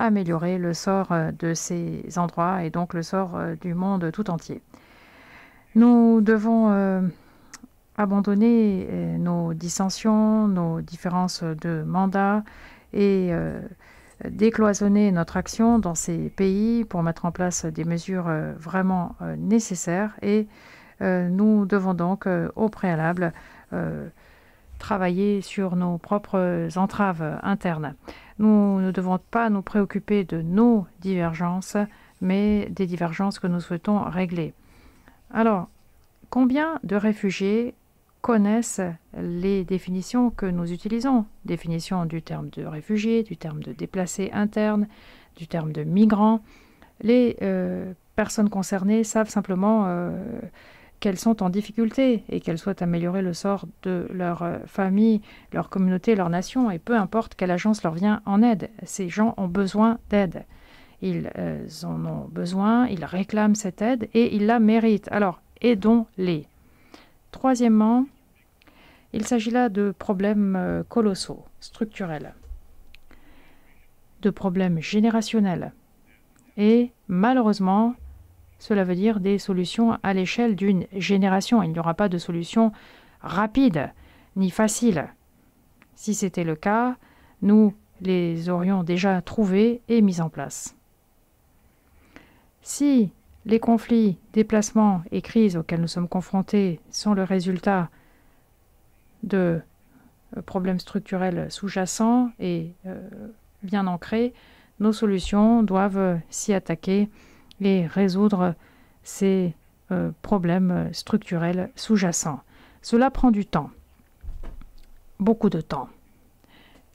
Speaker 4: améliorer le sort euh, de ces endroits et donc le sort euh, du monde tout entier. Nous devons euh, abandonner nos dissensions, nos différences de mandat et décloisonner notre action dans ces pays pour mettre en place des mesures vraiment nécessaires et nous devons donc au préalable travailler sur nos propres entraves internes. Nous ne devons pas nous préoccuper de nos divergences, mais des divergences que nous souhaitons régler. Alors, combien de réfugiés connaissent les définitions que nous utilisons Définition du terme de réfugié, du terme de déplacé interne, du terme de migrant. Les euh, personnes concernées savent simplement euh, qu'elles sont en difficulté et qu'elles souhaitent améliorer le sort de leur euh, famille, leur communauté, leur nation, et peu importe quelle agence leur vient en aide, ces gens ont besoin d'aide. Ils euh, en ont besoin, ils réclament cette aide et ils la méritent. Alors, aidons-les. Troisièmement, il s'agit là de problèmes euh, colossaux, structurels, de problèmes générationnels et malheureusement cela veut dire des solutions à l'échelle d'une génération. Il n'y aura pas de solution rapide ni facile. Si c'était le cas, nous les aurions déjà trouvées et mises en place. Si les conflits, déplacements et crises auxquels nous sommes confrontés sont le résultat de euh, problèmes structurels sous-jacents et euh, bien ancrés, nos solutions doivent s'y attaquer et résoudre ces euh, problèmes structurels sous-jacents. Cela prend du temps, beaucoup de temps,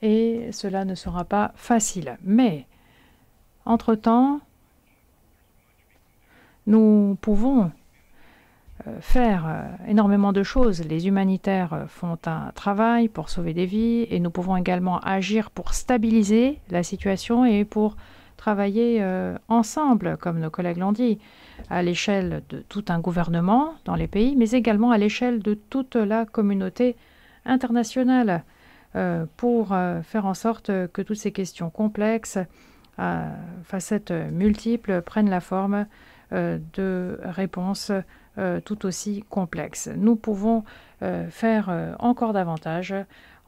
Speaker 4: et cela ne sera pas facile. Mais, entre-temps, nous pouvons euh, faire euh, énormément de choses. Les humanitaires font un travail pour sauver des vies et nous pouvons également agir pour stabiliser la situation et pour travailler euh, ensemble, comme nos collègues l'ont dit, à l'échelle de tout un gouvernement dans les pays, mais également à l'échelle de toute la communauté internationale euh, pour euh, faire en sorte que toutes ces questions complexes, à facettes multiples, prennent la forme de réponses tout aussi complexes. Nous pouvons faire encore davantage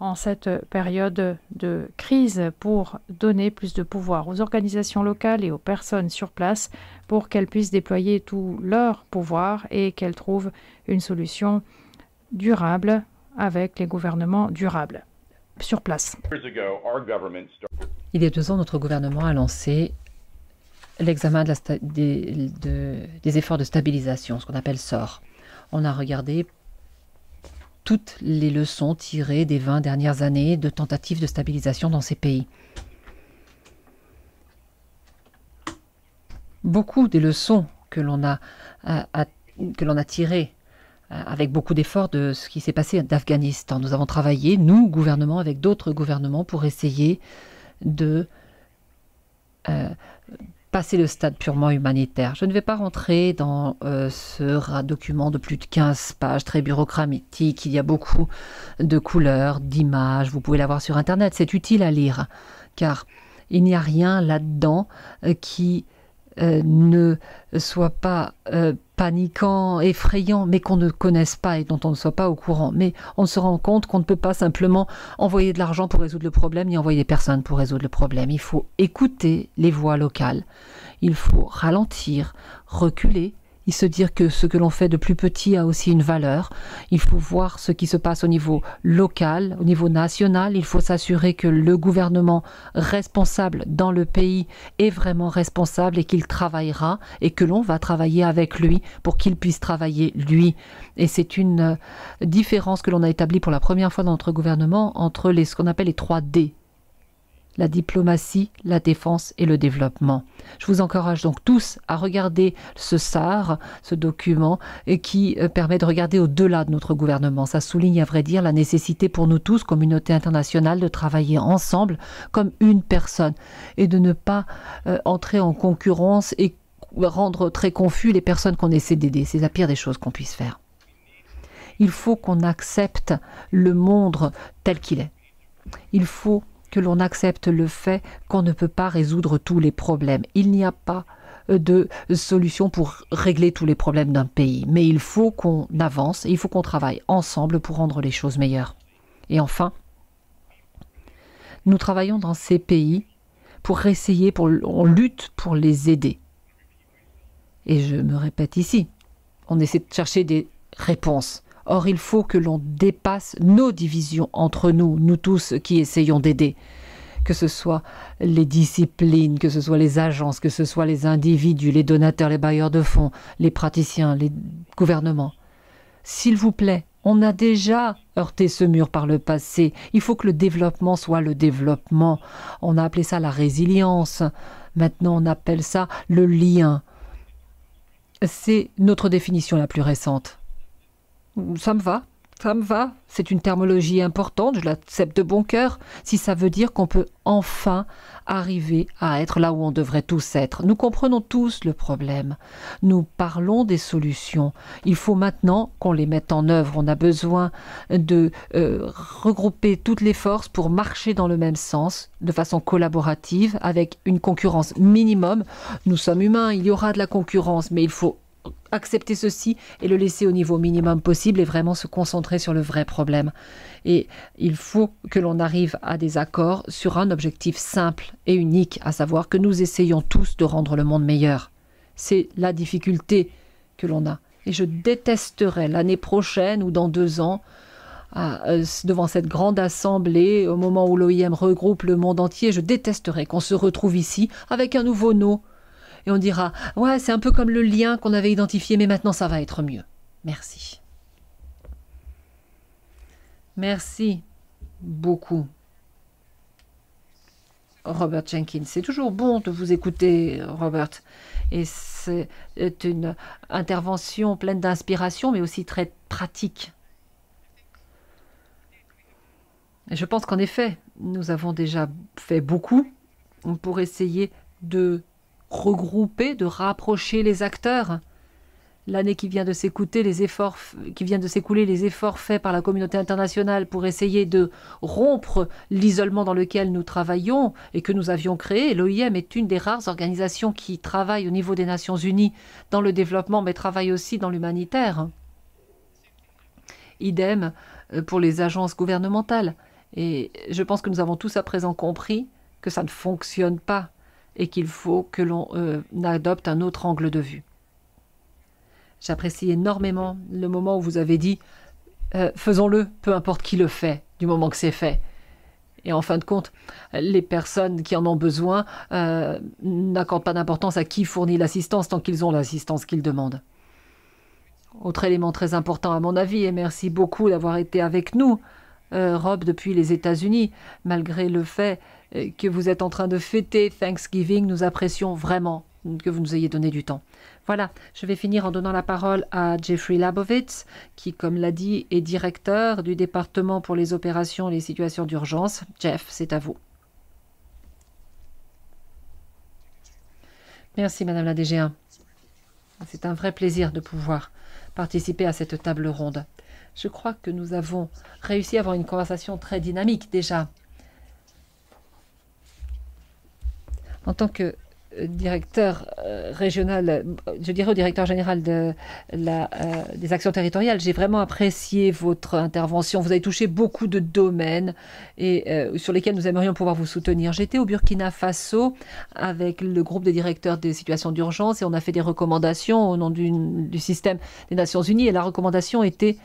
Speaker 4: en cette période de crise pour donner plus de pouvoir aux organisations locales et aux personnes sur place pour qu'elles puissent déployer tout leur pouvoir et qu'elles trouvent une solution durable avec les gouvernements durables sur place.
Speaker 2: Il y a deux ans, notre gouvernement a lancé l'examen des, des efforts de stabilisation, ce qu'on appelle SOR. On a regardé toutes les leçons tirées des 20 dernières années de tentatives de stabilisation dans ces pays. Beaucoup des leçons que l'on a, que l'on a tirées euh, avec beaucoup d'efforts de ce qui s'est passé d'Afghanistan. Nous avons travaillé, nous, gouvernement, avec d'autres gouvernements pour essayer de euh, passer le stade purement humanitaire. Je ne vais pas rentrer dans euh, ce document de plus de 15 pages, très bureaucratique. Il y a beaucoup de couleurs, d'images. Vous pouvez l'avoir sur Internet. C'est utile à lire, car il n'y a rien là-dedans euh, qui euh, ne soit pas paniquant, effrayant, mais qu'on ne connaisse pas et dont on ne soit pas au courant. Mais on se rend compte qu'on ne peut pas simplement envoyer de l'argent pour résoudre le problème, ni envoyer personne pour résoudre le problème. Il faut écouter les voix locales. Il faut ralentir, reculer, il se dire que ce que l'on fait de plus petit a aussi une valeur. Il faut voir ce qui se passe au niveau local, au niveau national. Il faut s'assurer que le gouvernement responsable dans le pays est vraiment responsable et qu'il travaillera et que l'on va travailler avec lui pour qu'il puisse travailler lui. Et c'est une euh, différence que l'on a établie pour la première fois dans notre gouvernement entre les, ce qu'on appelle les 3 D, la diplomatie, la défense et le développement. Je vous encourage donc tous à regarder ce SAR, ce document, qui euh, permet de regarder au-delà de notre gouvernement. Ça souligne à vrai dire la nécessité pour nous tous, communauté internationale, de travailler ensemble comme une personne et de ne pas euh, entrer en concurrence et rendre très confus les personnes qu'on essaie d'aider. C'est la pire des choses qu'on puisse faire. Il faut qu'on accepte le monde tel qu'il est. Il faut que l'on accepte le fait qu'on ne peut pas résoudre tous les problèmes. Il n'y a pas euh, de solution pour régler tous les problèmes d'un pays, mais il faut qu'on avance et il faut qu'on travaille ensemble pour rendre les choses meilleures. Et enfin, nous travaillons dans ces pays pour essayer, on lutte pour les aider. Et je me répète ici, on essaie de chercher des réponses. Or, il faut que l'on dépasse nos divisions entre nous, nous tous qui essayons d'aider que ce soit les disciplines, que ce soit les agences, que ce soit les individus, les donateurs, les bailleurs de fonds, les praticiens, les gouvernements. S'il vous plaît, on a déjà heurté ce mur par le passé. Il faut que le développement soit le développement. On a appelé ça la résilience. Maintenant, on appelle ça le lien. C'est notre définition la plus récente ça me va. Ça me va. C'est une terminologie importante, je l'accepte de bon cœur, si ça veut dire qu'on peut enfin arriver à être là où on devrait tous être. Nous comprenons tous le problème. Nous parlons des solutions. Il faut maintenant qu'on les mette en œuvre. On a besoin de euh, regrouper toutes les forces pour marcher dans le même sens, de façon collaborative, avec une concurrence minimum. Nous sommes humains, il y aura de la concurrence, mais il faut accepter ceci et le laisser au niveau minimum possible et vraiment se concentrer sur le vrai problème. Et il faut que l'on arrive à des accords sur un objectif simple et unique, à savoir que nous essayons tous de rendre le monde meilleur. C'est la difficulté que l'on a. Et je détesterai l'année prochaine ou dans deux ans euh, devant cette grande assemblée, au moment où l'OIM regroupe le monde entier, je détesterai qu'on se retrouve ici avec un nouveau nom, et on dira Ouais, c'est un peu comme le lien qu'on avait identifié, mais maintenant ça va être mieux. Merci. Merci beaucoup. Robert Jenkins, c'est toujours bon de vous écouter, Robert. Et c'est une intervention pleine d'inspiration, mais aussi très pratique. Je pense qu'en effet, nous avons déjà fait beaucoup pour essayer de regrouper, de rapprocher les acteurs. L'année qui vient de s'écouler, les efforts qui de s'écouler, les efforts faits par la communauté internationale pour essayer de rompre l'isolement dans lequel nous travaillons et que nous avions créé. L'OIM est une des rares organisations qui travaille au niveau des Nations Unies dans le développement, mais travaille aussi dans l'humanitaire. Idem euh, pour les agences gouvernementales. Et je pense que nous avons tous à présent compris que ça ne fonctionne pas et qu'il faut que l'on euh, adopte un autre angle de vue. J'apprécie énormément le moment où vous avez dit euh, faisons-le, peu importe qui le fait, du moment que c'est fait. Et en fin de compte, les personnes qui en ont besoin euh, n'accordent pas d'importance à qui fournit l'assistance tant qu'ils ont l'assistance qu'ils demandent. Autre élément très important à mon avis, et merci beaucoup d'avoir été avec nous. Euh, Rob, depuis les États-Unis, malgré le fait euh, que vous êtes en train de fêter Thanksgiving. Nous apprécions vraiment que vous nous ayez donné du temps. Voilà, je vais finir en donnant la parole à Jeffrey Labovitz, qui, comme l'a dit, est directeur du département pour les opérations et les situations d'urgence. Jeff, c'est à vous. Merci, Madame la DG1. C'est un vrai plaisir de pouvoir participer à cette table ronde je crois que nous avons réussi à avoir une conversation très dynamique déjà. En tant que directeur euh, régional, je dirais au directeur général de la, euh, des actions territoriales, j'ai vraiment apprécié votre intervention. Vous avez touché beaucoup de domaines et euh, sur lesquels nous aimerions pouvoir vous soutenir. J'étais au Burkina Faso avec le groupe des directeurs des situations d'urgence et on a fait des recommandations au nom du, système des Nations Unies. Et la recommandation était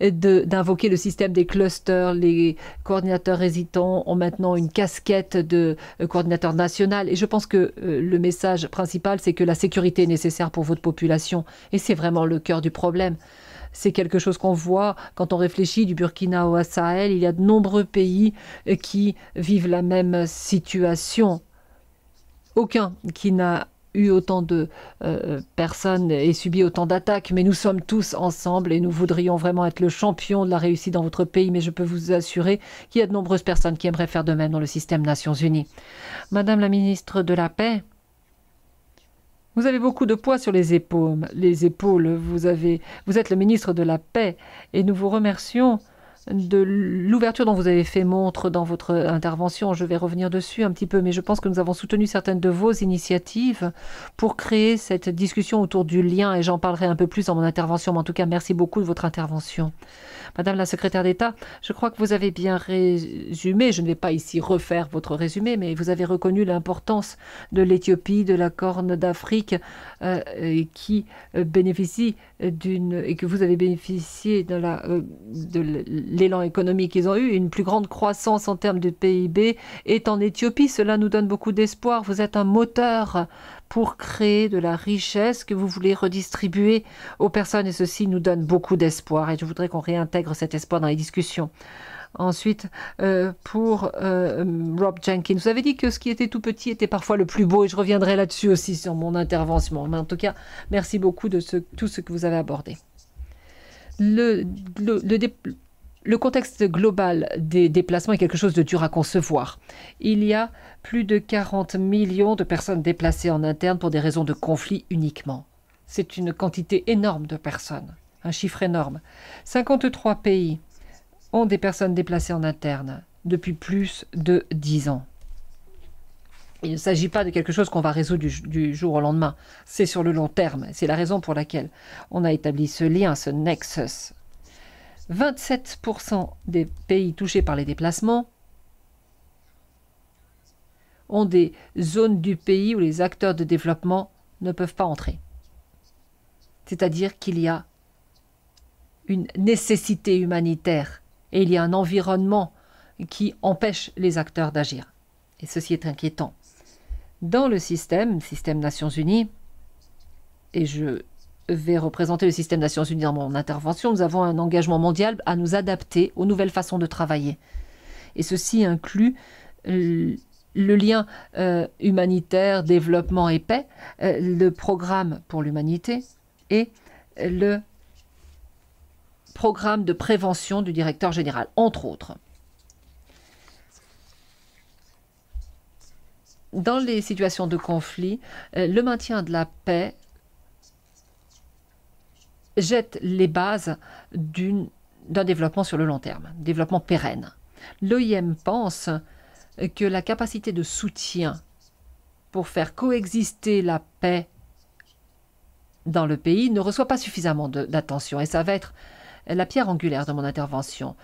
Speaker 2: d'invoquer le système des clusters. Les coordinateurs résidents ont maintenant une casquette de coordinateur national et je pense que le message principal, c'est que la sécurité est nécessaire pour votre population. Et c'est vraiment le cœur du problème. C'est quelque chose qu'on voit quand on réfléchit du Burkina au Sahel. Il y a de nombreux pays euh, qui vivent la même situation. Aucun qui n'a eu autant de euh, personnes et subi autant d'attaques, mais nous sommes tous ensemble et nous voudrions vraiment être le champion de la réussite dans votre pays, mais je peux vous assurer qu'il y a de nombreuses personnes qui aimeraient faire de même dans le système Nations Unies. Madame la ministre de la Paix, vous avez beaucoup de poids sur les épaules. Les épaules vous, avez, vous êtes le ministre de la Paix et nous vous remercions de l'ouverture dont vous avez fait montre dans votre intervention. Je vais revenir dessus un petit peu, mais je pense que nous avons soutenu certaines de vos initiatives pour créer cette discussion autour du lien, et j'en parlerai un peu plus dans mon intervention, mais en tout cas, merci beaucoup de votre intervention. Madame la secrétaire d'État, je crois que vous avez bien résumé, je ne vais pas ici refaire votre résumé, mais vous avez reconnu l'importance de l'Éthiopie, de la Corne d'Afrique, euh, qui euh, bénéficie d'une et que vous avez bénéficié de euh, de l'élan économique qu'ils ont eu, une plus grande croissance en termes de PIB est en Éthiopie. Cela nous donne beaucoup d'espoir. Vous êtes un moteur pour créer de la richesse que vous voulez redistribuer aux personnes. Et ceci nous donne beaucoup d'espoir. Et je voudrais qu'on réintègre cet espoir dans les discussions. Ensuite, euh, pour euh, Rob Jenkins, vous avez dit que ce qui était tout petit était parfois le plus beau, et je reviendrai là-dessus aussi sur mon intervention. Mais en tout cas, merci beaucoup de tout ce que vous avez abordé. le, le, le contexte global des déplacements est quelque chose de dur à concevoir. Il y a plus de 40 millions de personnes déplacées en interne pour des raisons de conflit uniquement. C'est une quantité énorme de personnes, un chiffre énorme. 53 pays ont des personnes déplacées en interne depuis plus de 10 ans. Il ne s'agit pas de quelque chose qu'on va résoudre du, du, jour au lendemain. C'est sur le long terme. C'est la raison pour laquelle on a établi ce lien, ce nexus 27% des pays touchés par les déplacements ont des zones du pays où les acteurs de développement ne peuvent pas entrer. C'est-à-dire qu'il y a une nécessité humanitaire et il y a un environnement qui empêche les acteurs d'agir. Et ceci est inquiétant. Dans le système, système Nations Unies, et je vais représenter le système Nations Unies dans mon intervention, nous avons un engagement mondial à nous adapter aux nouvelles façons de travailler. Et ceci inclut euh, le lien euh, humanitaire, développement et paix, euh, le programme pour l'humanité et le programme de prévention du directeur général, entre autres. Dans les situations de conflit, le maintien de la paix jette les bases d'un développement sur le long terme, développement pérenne. L'OIM pense que la capacité de soutien pour faire coexister la paix dans le pays ne reçoit pas suffisamment d'attention et ça va être la pierre angulaire de mon intervention.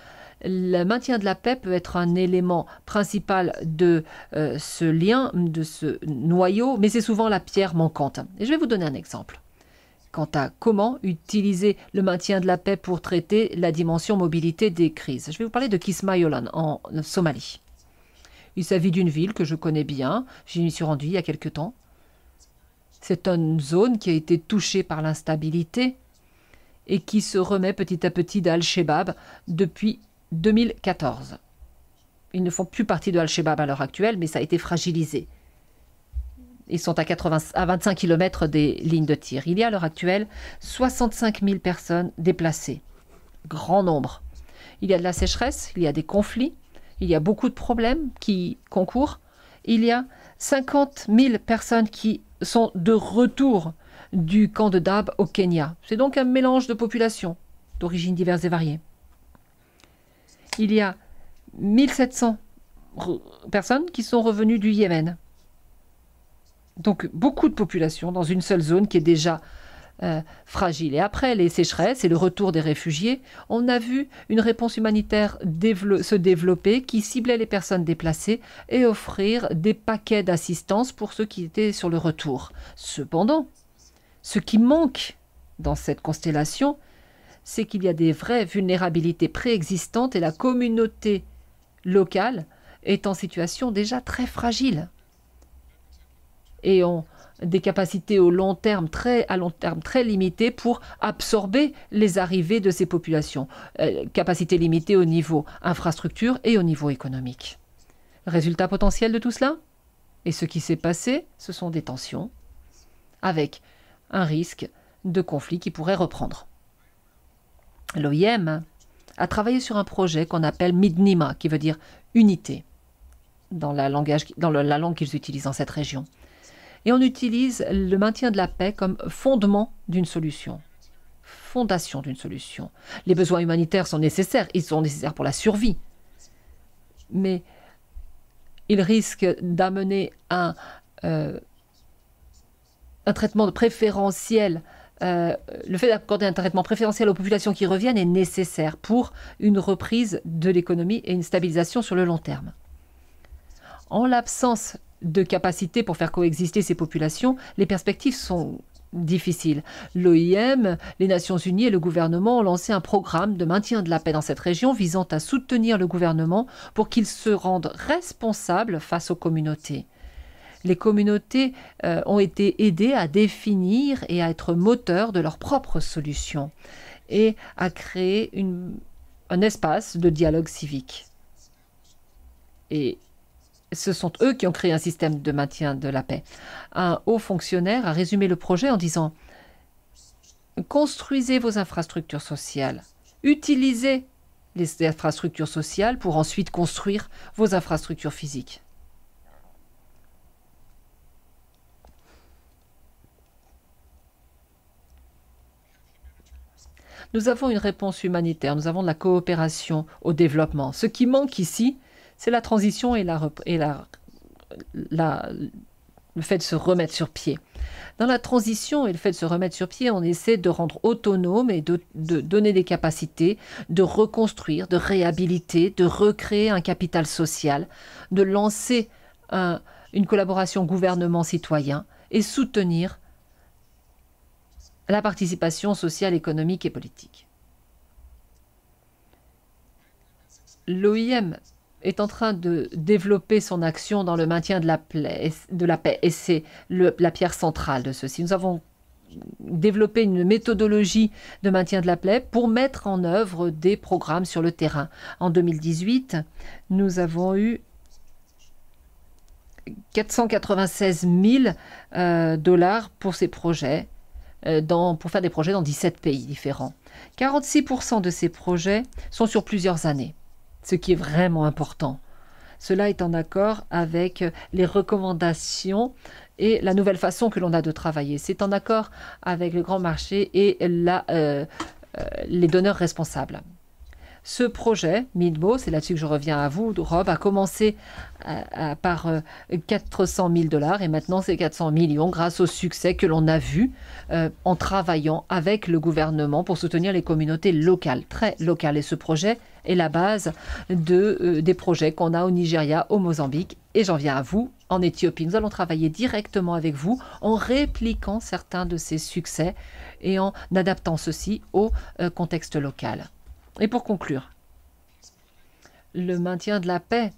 Speaker 2: Le maintien de la paix peut être un élément principal de euh, ce lien, de ce noyau, mais c'est souvent la pierre manquante. Et je vais vous donner un exemple quant à comment utiliser le maintien de la paix pour traiter la dimension mobilité des crises. Je vais vous parler de Kismayolan en Somalie. Il s'agit d'une ville que je connais bien, j'y suis rendu il y a quelque temps. C'est une zone qui a été touchée par l'instabilité et qui se remet petit à petit d'Al-Shabaab depuis 2014. Ils ne font plus partie de Al-Shabaab à l'heure actuelle, mais ça a été fragilisé. Ils sont à, 25 km des lignes de tir. Il y a à l'heure actuelle 65 000 personnes déplacées. Grand nombre. Il y a de la sécheresse, il y a des conflits, il y a beaucoup de problèmes qui concourent. Il y a 50 000 personnes qui sont de retour du camp de Dab au Kenya. C'est donc un mélange de populations d'origines diverses et variées. Il y a 1700 personnes qui sont revenues du Yémen. Donc beaucoup de populations dans une seule zone qui est déjà euh, fragile. Et après les sécheresses et le retour des réfugiés, on a vu une réponse humanitaire se développer qui ciblait les personnes déplacées et offrir des paquets d'assistance pour ceux qui étaient sur le retour. Cependant, ce qui manque dans cette constellation, c'est qu'il y a des vraies vulnérabilités préexistantes et la communauté locale est en situation déjà très fragile et ont des capacités au long terme très, à long terme très limitées pour absorber les arrivées de ces populations. Euh, capacités limitées au niveau infrastructure et au niveau économique. Résultat potentiel de tout cela Et ce qui s'est passé, ce sont des tensions avec un risque de conflit qui pourrait reprendre. L'OIM a travaillé sur un projet qu'on appelle Midnima, qui veut dire unité dans la, langage, dans la langue qu'ils utilisent dans cette région et on utilise le maintien de la paix comme fondement d'une solution. Fondation d'une solution. Les besoins humanitaires sont nécessaires, ils sont nécessaires pour la survie. Mais ils risquent d'amener un, euh, un traitement préférentiel euh, le fait d'accorder un traitement préférentiel aux populations qui reviennent est nécessaire pour une reprise de l'économie et une stabilisation sur le long terme. En l'absence de capacité pour faire coexister ces populations, les perspectives sont difficiles. L'OIM, les Nations Unies et le gouvernement ont lancé un programme de maintien de la paix dans cette région visant à soutenir le gouvernement pour qu'il se rende responsable face aux communautés. Les communautés euh, ont été aidées à définir et à être moteurs de leurs propres solutions et à créer un espace de dialogue civique. Et ce sont eux qui ont créé un système de maintien de la paix. Un haut fonctionnaire a résumé le projet en disant Construisez vos infrastructures sociales, utilisez les infrastructures sociales pour ensuite construire vos infrastructures physiques. Nous avons une réponse humanitaire, nous avons de la coopération au développement. Ce qui manque ici, c'est la transition et, la, le fait de se remettre sur pied. Dans la transition et le fait de se remettre sur pied, on essaie de rendre autonome et de, donner des capacités, de reconstruire, de réhabiliter, de recréer un capital social, de lancer une collaboration gouvernement-citoyen et soutenir la participation sociale, économique et politique. L'OIM est en train de développer son action dans le maintien de la, de la paix. Et c'est la pierre centrale de ceci. Nous avons développé une méthodologie de maintien de la paix pour mettre en œuvre des programmes sur le terrain. En 2018, nous avons eu 496 000 euh, dollars pour ces projets, euh, pour faire des projets dans 17 pays différents. 46% de ces projets sont sur plusieurs années ce qui est vraiment important. Cela est en accord avec les recommandations et la nouvelle façon que l'on a de travailler. C'est en accord avec le grand marché et euh, euh, les donneurs responsables. Ce projet, Midbo, c'est là-dessus que je reviens à vous, Rob, a commencé par 400 euh, 000 dollars et maintenant c'est 400 millions grâce au succès que l'on a vu euh, en travaillant avec le gouvernement pour soutenir les communautés locales, très locales. Et ce projet est la base de, euh, des projets qu'on a au Nigeria, au Mozambique. Et j'en viens à vous, en Éthiopie. Nous allons travailler directement avec vous en répliquant certains de ces succès et en adaptant ceci au contexte local. Et pour conclure, le maintien de la paix,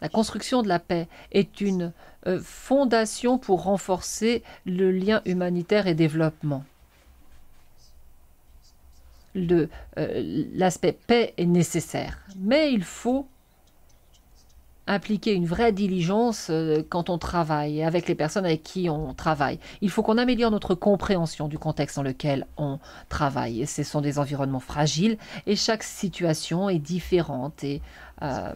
Speaker 2: la construction de la paix est une euh, fondation pour renforcer le lien humanitaire et développement. Euh, l'aspect paix est nécessaire, mais il faut impliquer une vraie diligence euh, quand on travaille, avec les personnes avec qui on travaille. Il faut qu'on améliore notre compréhension du contexte dans lequel on travaille. Ce sont des environnements fragiles et chaque situation est différente et euh,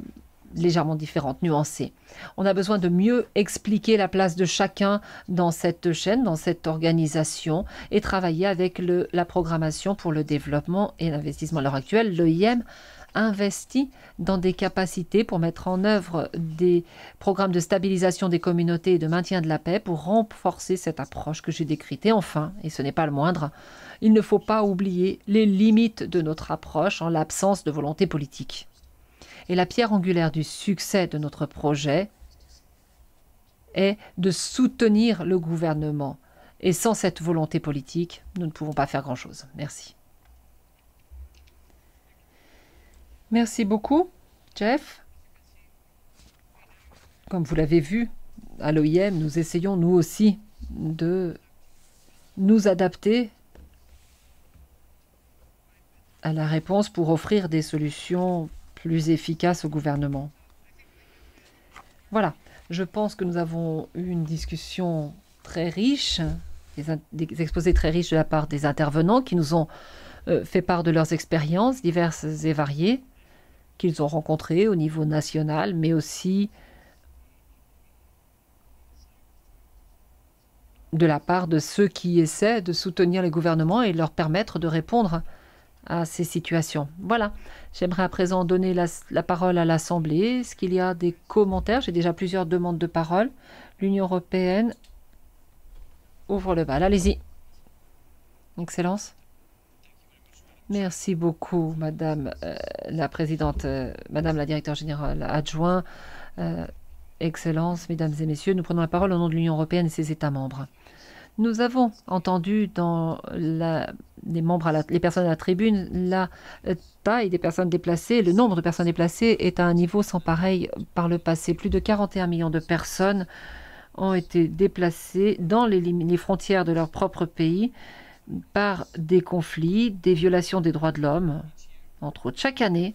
Speaker 2: légèrement différente, nuancée. On a besoin de mieux expliquer la place de chacun dans cette chaîne, dans cette organisation, et travailler avec le, la programmation pour le développement et l'investissement à l'heure actuelle, l'EIM investi dans des capacités pour mettre en œuvre des programmes de stabilisation des communautés et de maintien de la paix pour renforcer cette approche que j'ai décrite. Et enfin, et ce n'est pas le moindre, il ne faut pas oublier les limites de notre approche en l'absence de volonté politique. Et la pierre angulaire du succès de notre projet est de soutenir le gouvernement. Et sans cette volonté politique, nous ne pouvons pas faire grand-chose. Merci. Merci beaucoup, Jeff. Comme vous l'avez vu, à l'OIM, nous essayons nous aussi de nous adapter à la réponse pour offrir des solutions plus efficaces au gouvernement. Voilà, je pense que nous avons eu une discussion très riche, des, exposés très riches de la part des intervenants qui nous ont euh, fait part de leurs expériences diverses et variées qu'ils ont rencontrés au niveau national, mais aussi de la part de ceux qui essaient de soutenir les gouvernements et leur permettre de répondre à ces situations. Voilà, j'aimerais à présent donner la, la parole à l'Assemblée. Est-ce qu'il y a des commentaires J'ai déjà plusieurs demandes de parole. L'Union européenne ouvre le bal. Allez-y. Excellence. Merci beaucoup, Madame euh, la Présidente, euh, Madame la Directeur Générale adjointe. Euh, Excellences, Mesdames et Messieurs, nous prenons la parole au nom de l'Union européenne et ses États membres. Nous avons entendu dans les, membres les personnes à la tribune la taille des personnes déplacées. Le nombre de personnes déplacées est à un niveau sans pareil par le passé. Plus de 41 millions de personnes ont été déplacées dans les frontières de leur propre pays par des conflits, des violations des droits de l'homme, entre autres. Chaque année,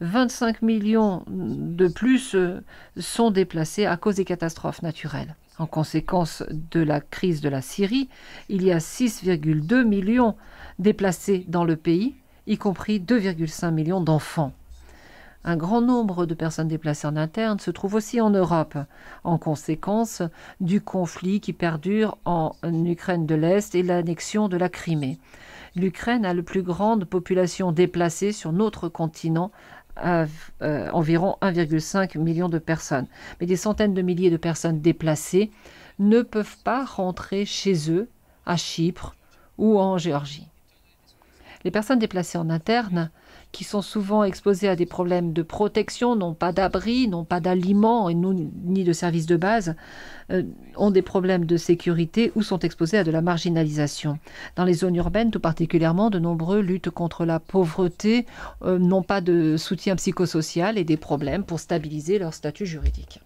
Speaker 2: 25 millions de plus euh, sont déplacés à cause des catastrophes naturelles. En conséquence de la crise de la Syrie, il y a 6,2 millions déplacés dans le pays, y compris 2,5 millions d'enfants. Un grand nombre de personnes déplacées en interne se trouvent aussi en Europe, en conséquence du conflit qui perdure en Ukraine de l'Est et l'annexion de la Crimée. L'Ukraine a la plus grande population déplacée sur notre continent euh, environ 1,5 million de personnes. Mais des centaines de milliers de personnes déplacées ne peuvent pas rentrer chez eux à Chypre ou en Géorgie. Les personnes déplacées en interne qui sont souvent exposés à des problèmes de protection, n'ont pas d'abri, n'ont pas d'aliments ni de services de base, euh, ont des problèmes de sécurité ou sont exposés à de la marginalisation. Dans les zones urbaines, tout particulièrement, de nombreux luttent contre la pauvreté, euh, n'ont pas de soutien psychosocial et des problèmes pour stabiliser leur statut juridique.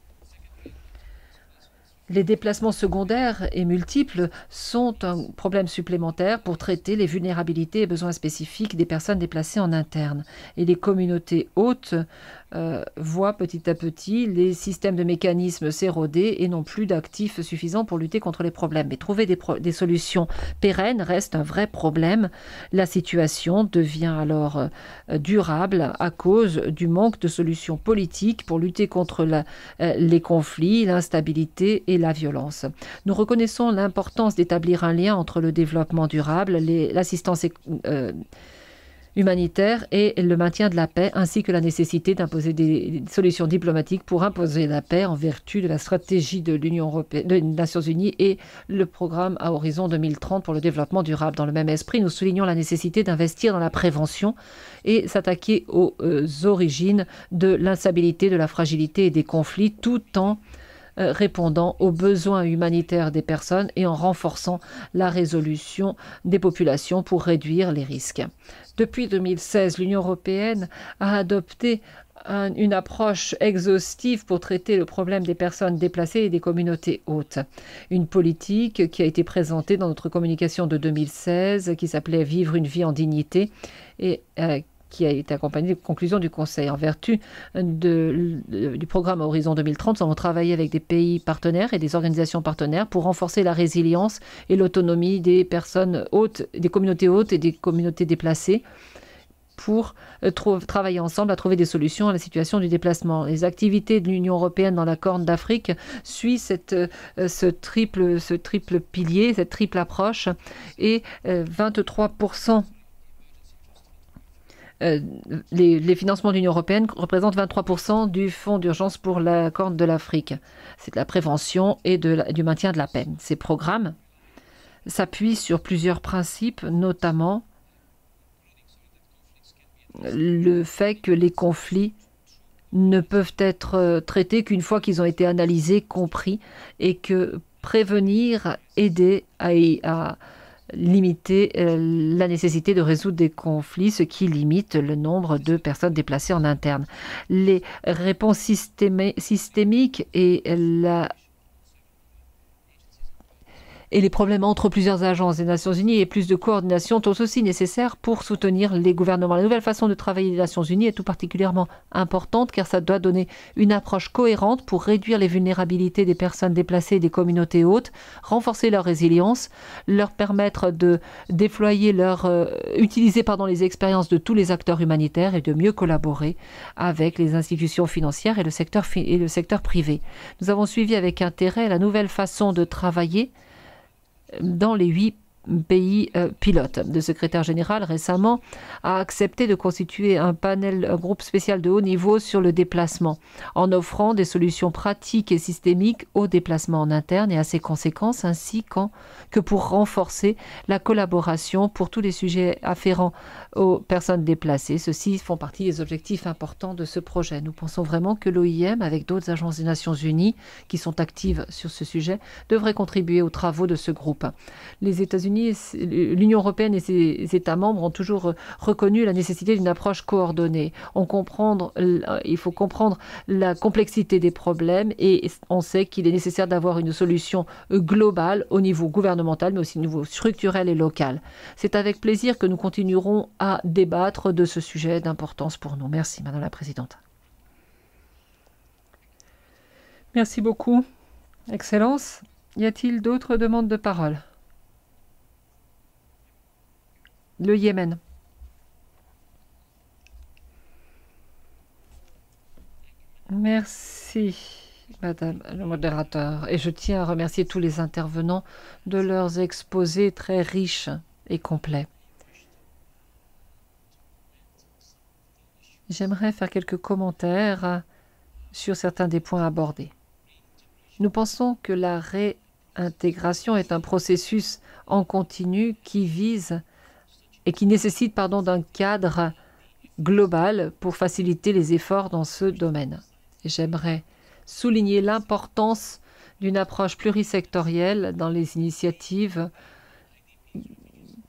Speaker 2: Les déplacements secondaires et multiples sont un problème supplémentaire pour traiter les vulnérabilités et besoins spécifiques des personnes déplacées en interne. Et les communautés hôtes euh, voit petit à petit les systèmes de mécanismes s'éroder et n'ont plus d'actifs suffisants pour lutter contre les problèmes. Mais trouver des, solutions pérennes reste un vrai problème. La situation devient alors euh, durable à cause du manque de solutions politiques pour lutter contre euh, les conflits, l'instabilité et la violence. Nous reconnaissons l'importance d'établir un lien entre le développement durable, l'assistance humanitaire et le maintien de la paix, ainsi que la nécessité d'imposer des solutions diplomatiques pour imposer la paix en vertu de la stratégie de l'Union européenne, des Nations unies et le programme à horizon 2030 pour le développement durable. Dans le même esprit, nous soulignons la nécessité d'investir dans la prévention et s'attaquer aux euh, origines de l'instabilité, de la fragilité et des conflits, tout en euh, répondant aux besoins humanitaires des personnes et en renforçant la résolution des populations pour réduire les risques. Depuis 2016, l'Union européenne a adopté une approche exhaustive pour traiter le problème des personnes déplacées et des communautés hautes. Une politique qui a été présentée dans notre communication de 2016 qui s'appelait Vivre une vie en dignité et euh, qui a été accompagné des conclusions du Conseil. En vertu du programme Horizon 2030, nous avons travaillé avec des pays partenaires et des organisations partenaires pour renforcer la résilience et l'autonomie des personnes hautes, des communautés hautes et des communautés déplacées pour euh, travailler ensemble à trouver des solutions à la situation du déplacement. Les activités de l'Union européenne dans la Corne d'Afrique suivent euh, ce, triple, ce triple pilier, cette triple approche et 23 euh, euh, les, financements de l'Union européenne représentent 23% du fonds d'urgence pour la Corne de l'Afrique. C'est de la prévention et du maintien de la paix. Ces programmes s'appuient sur plusieurs principes, notamment le fait que les conflits ne peuvent être euh, traités qu'une fois qu'ils ont été analysés, compris, et que prévenir, aider à limiter euh, la nécessité de résoudre des conflits, ce qui limite le nombre de personnes déplacées en interne. Les réponses systémiques et la et les problèmes entre plusieurs agences des Nations Unies et plus de coordination sont aussi nécessaires pour soutenir les gouvernements. La nouvelle façon de travailler des Nations Unies est tout particulièrement importante car ça doit donner une approche cohérente pour réduire les vulnérabilités des personnes déplacées et des communautés hautes, renforcer leur résilience, leur permettre de déployer leur euh, utiliser les expériences de tous les acteurs humanitaires et de mieux collaborer avec les institutions financières et le secteur et le secteur privé. Nous avons suivi avec intérêt la nouvelle façon de travailler dans les huit pays euh, pilotes, Le secrétaire général récemment a accepté de constituer un panel, un groupe spécial de haut niveau sur le déplacement, en offrant des solutions pratiques et systémiques au déplacement en interne et à ses conséquences, ainsi que pour renforcer la collaboration pour tous les sujets afférents aux personnes déplacées. Ceux-ci font partie des objectifs importants de ce projet. Nous pensons vraiment que l'OIM, avec d'autres agences des Nations Unies qui sont actives sur ce sujet, devrait contribuer aux travaux de ce groupe. Les États-Unis, l'Union européenne et ses États membres ont toujours euh, reconnu la nécessité d'une approche coordonnée. On comprendre, euh, il faut comprendre la complexité des problèmes et on sait qu'il est nécessaire d'avoir une solution globale au niveau gouvernemental, mais aussi au niveau structurel et local. C'est avec plaisir que nous continuerons à débattre de ce sujet d'importance pour nous. Merci, Madame la Présidente. Merci beaucoup, Excellence. Y a-t-il d'autres demandes de parole Le Yémen. Merci. Madame le modérateur, et je tiens à remercier tous les intervenants de leurs exposés très riches et complets. J'aimerais faire quelques commentaires sur certains des points abordés. Nous pensons que la réintégration est un processus en continu qui vise et qui nécessite d'un cadre global pour faciliter les efforts dans ce domaine. J'aimerais souligner l'importance d'une approche plurisectorielle dans les initiatives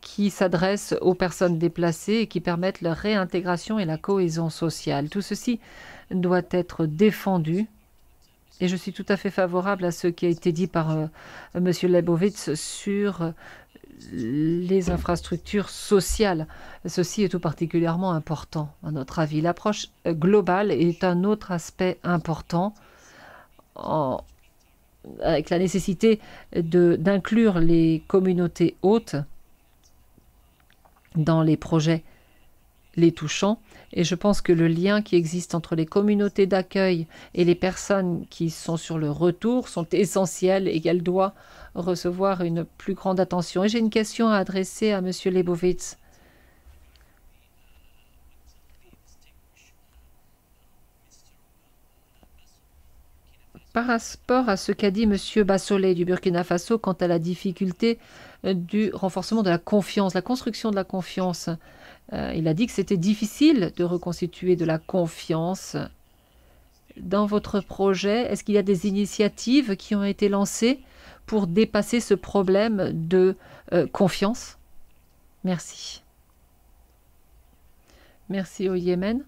Speaker 2: qui s'adressent aux personnes déplacées et qui permettent leur réintégration et la cohésion sociale. Tout ceci doit être défendu. Et je suis tout à fait favorable à ce qui a été dit par euh, M. Leibowitz sur euh, les infrastructures sociales. Ceci est tout particulièrement important, à notre avis. L'approche globale est un autre aspect important avec la nécessité d'inclure les communautés hautes dans les projets les touchants, Et je pense que le lien qui existe entre les communautés d'accueil et les personnes qui sont sur le retour sont essentiels et qu'elle doit recevoir une plus grande attention. Et j'ai une question à adresser à M. Lebovitz. Par rapport à ce qu'a dit M. Bassolet du Burkina Faso quant à la difficulté du renforcement de la confiance, la construction de la confiance. Euh, il a dit que c'était difficile de reconstituer de la confiance. Dans votre projet, est-ce qu'il y a des initiatives qui ont été lancées pour dépasser ce problème de euh, confiance Merci. Merci au Yémen.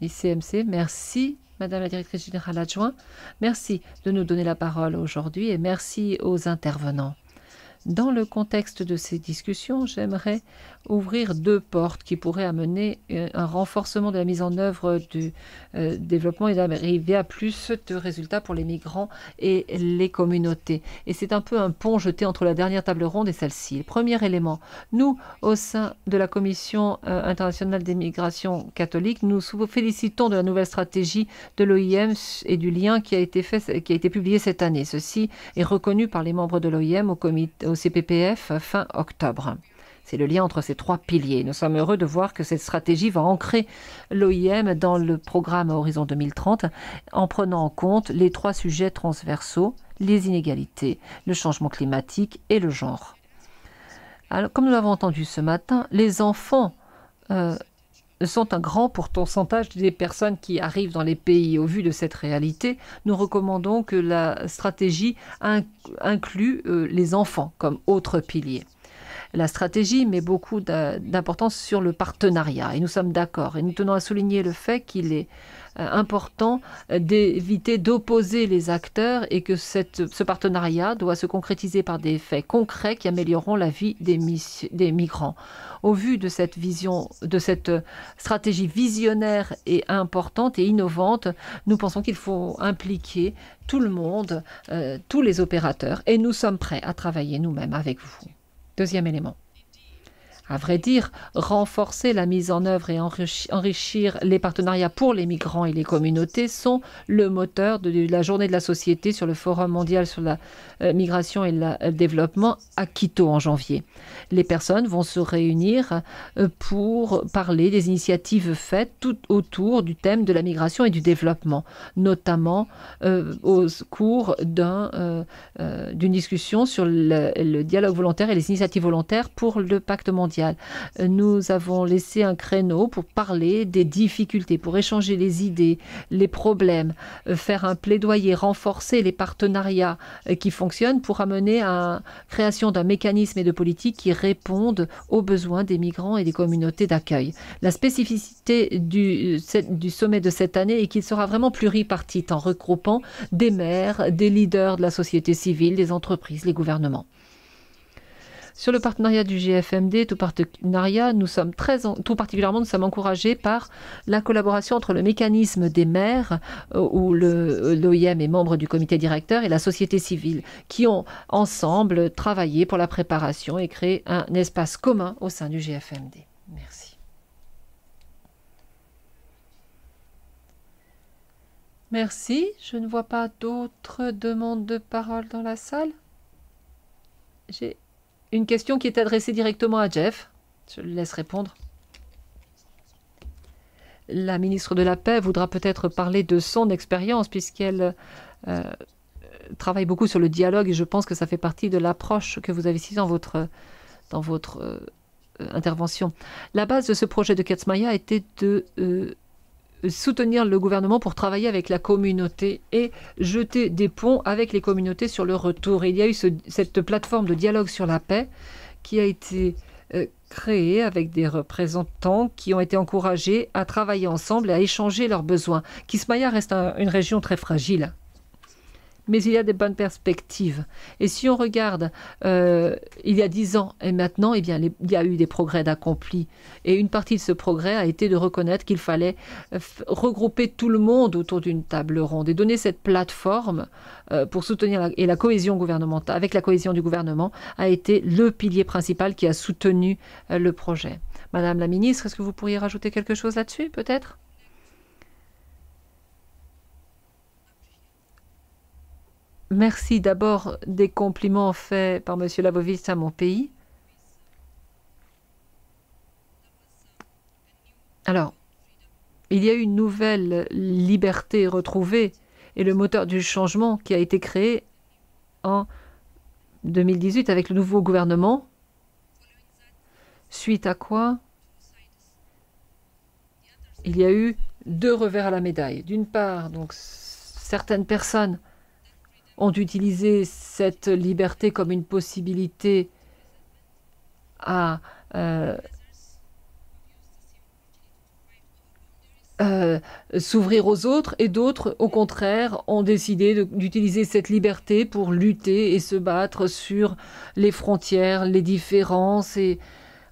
Speaker 2: ICMC, merci Madame la Directrice Générale Adjointe, merci de nous donner la parole aujourd'hui et merci aux intervenants. Dans le contexte de ces discussions, j'aimerais ouvrir deux portes qui pourraient amener euh, un renforcement de la mise en œuvre du euh, développement et d'arriver à plus de résultats pour les migrants et les communautés. Et c'est un peu un pont jeté entre la dernière table ronde et celle-ci. Premier élément, nous, au sein de la Commission euh, internationale des migrations catholiques, nous félicitons de la nouvelle stratégie de l'OIM et du lien qui a été, fait, qui a été publié cette année. Ceci est reconnu par les membres de l'OIM au comité CPPF fin octobre. C'est le lien entre ces trois piliers. Nous sommes heureux de voir que cette stratégie va ancrer l'OIM dans le programme Horizon 2030 en prenant en compte les trois sujets transversaux, les inégalités, le changement climatique et le genre. comme nous l'avons entendu ce matin, les enfants euh, sont un grand pourcentage des personnes qui arrivent dans les pays. Au vu de cette réalité, nous recommandons que la stratégie inclue euh, les enfants comme autre pilier la stratégie, met beaucoup d'importance sur le partenariat. Et nous sommes d'accord. Et nous tenons à souligner le fait qu'il est euh, important euh, d'éviter d'opposer les acteurs et que ce partenariat doit se concrétiser par des faits concrets qui amélioreront la vie des, migrants. Au vu de cette vision, de cette stratégie visionnaire et importante et innovante, nous pensons qu'il faut impliquer tout le monde, euh, tous les opérateurs, et nous sommes prêts à travailler nous-mêmes avec vous. Deuxième élément à vrai dire, renforcer la mise en œuvre et enrichir les partenariats pour les migrants et les communautés sont le moteur de la journée de la société sur le Forum mondial sur la euh, migration et le euh, développement à Quito en janvier. Les personnes vont se réunir euh, pour parler des initiatives faites tout autour du thème de la migration et du développement, notamment au cours d'un, d'une discussion sur le dialogue volontaire et les initiatives volontaires pour le pacte mondial euh, nous avons laissé un créneau pour parler des difficultés, pour échanger les idées, les problèmes, euh, faire un plaidoyer, renforcer les partenariats euh, qui fonctionnent pour amener à la création d'un mécanisme et de politique qui répondent aux besoins des migrants et des communautés d'accueil. La spécificité du, du sommet de cette année est qu'il sera vraiment pluripartite en regroupant des maires, des leaders de la société civile, des entreprises, les gouvernements. Sur le partenariat du GFMD, tout partenariat, nous sommes très, tout particulièrement, nous sommes encouragés par la collaboration entre le mécanisme des maires, euh, où euh, l'OIM est membre du comité directeur, et la société civile, qui ont ensemble travaillé pour la préparation et créé un espace commun au sein du GFMD. Merci. Merci. Je ne vois pas d'autres demandes de parole dans la salle. J'ai une question qui est adressée directement à Jeff. Je le laisse répondre. La ministre de la Paix voudra peut-être parler de son expérience puisqu'elle euh, travaille beaucoup sur le dialogue et je pense que ça fait partie de l'approche que vous avez ici dans votre, dans votre euh, intervention. La base de ce projet de Katsmaya était de euh, soutenir le gouvernement pour travailler avec la communauté et jeter des ponts avec les communautés sur le retour. il y a eu cette plateforme de dialogue sur la paix qui a été euh, créée avec des représentants qui ont été encouragés à travailler ensemble et à échanger leurs besoins. Kismaya reste une région très fragile mais il y a des bonnes perspectives. Et si on regarde euh, il y a dix ans et maintenant, eh bien, il y a eu des progrès d'accomplis. Et une partie de ce progrès a été de reconnaître qu'il fallait euh, regrouper tout le monde autour d'une table ronde et donner cette plateforme euh, pour soutenir la, et la cohésion gouvernementale, avec la cohésion du gouvernement, a été le pilier principal qui a soutenu le projet. Madame la ministre, est-ce que vous pourriez rajouter quelque chose là-dessus, peut-être Merci d'abord des compliments faits par M. Labovitz à mon pays. Alors, il y a eu une nouvelle liberté retrouvée et le moteur du changement qui a été créé en 2018 avec le nouveau gouvernement, suite à quoi il y a eu deux revers à la médaille. D'une part, donc certaines personnes ont utilisé cette liberté comme une possibilité à euh, euh, s'ouvrir aux autres et d'autres, au contraire, ont décidé d'utiliser cette liberté pour lutter et se battre sur les frontières, les différences. Et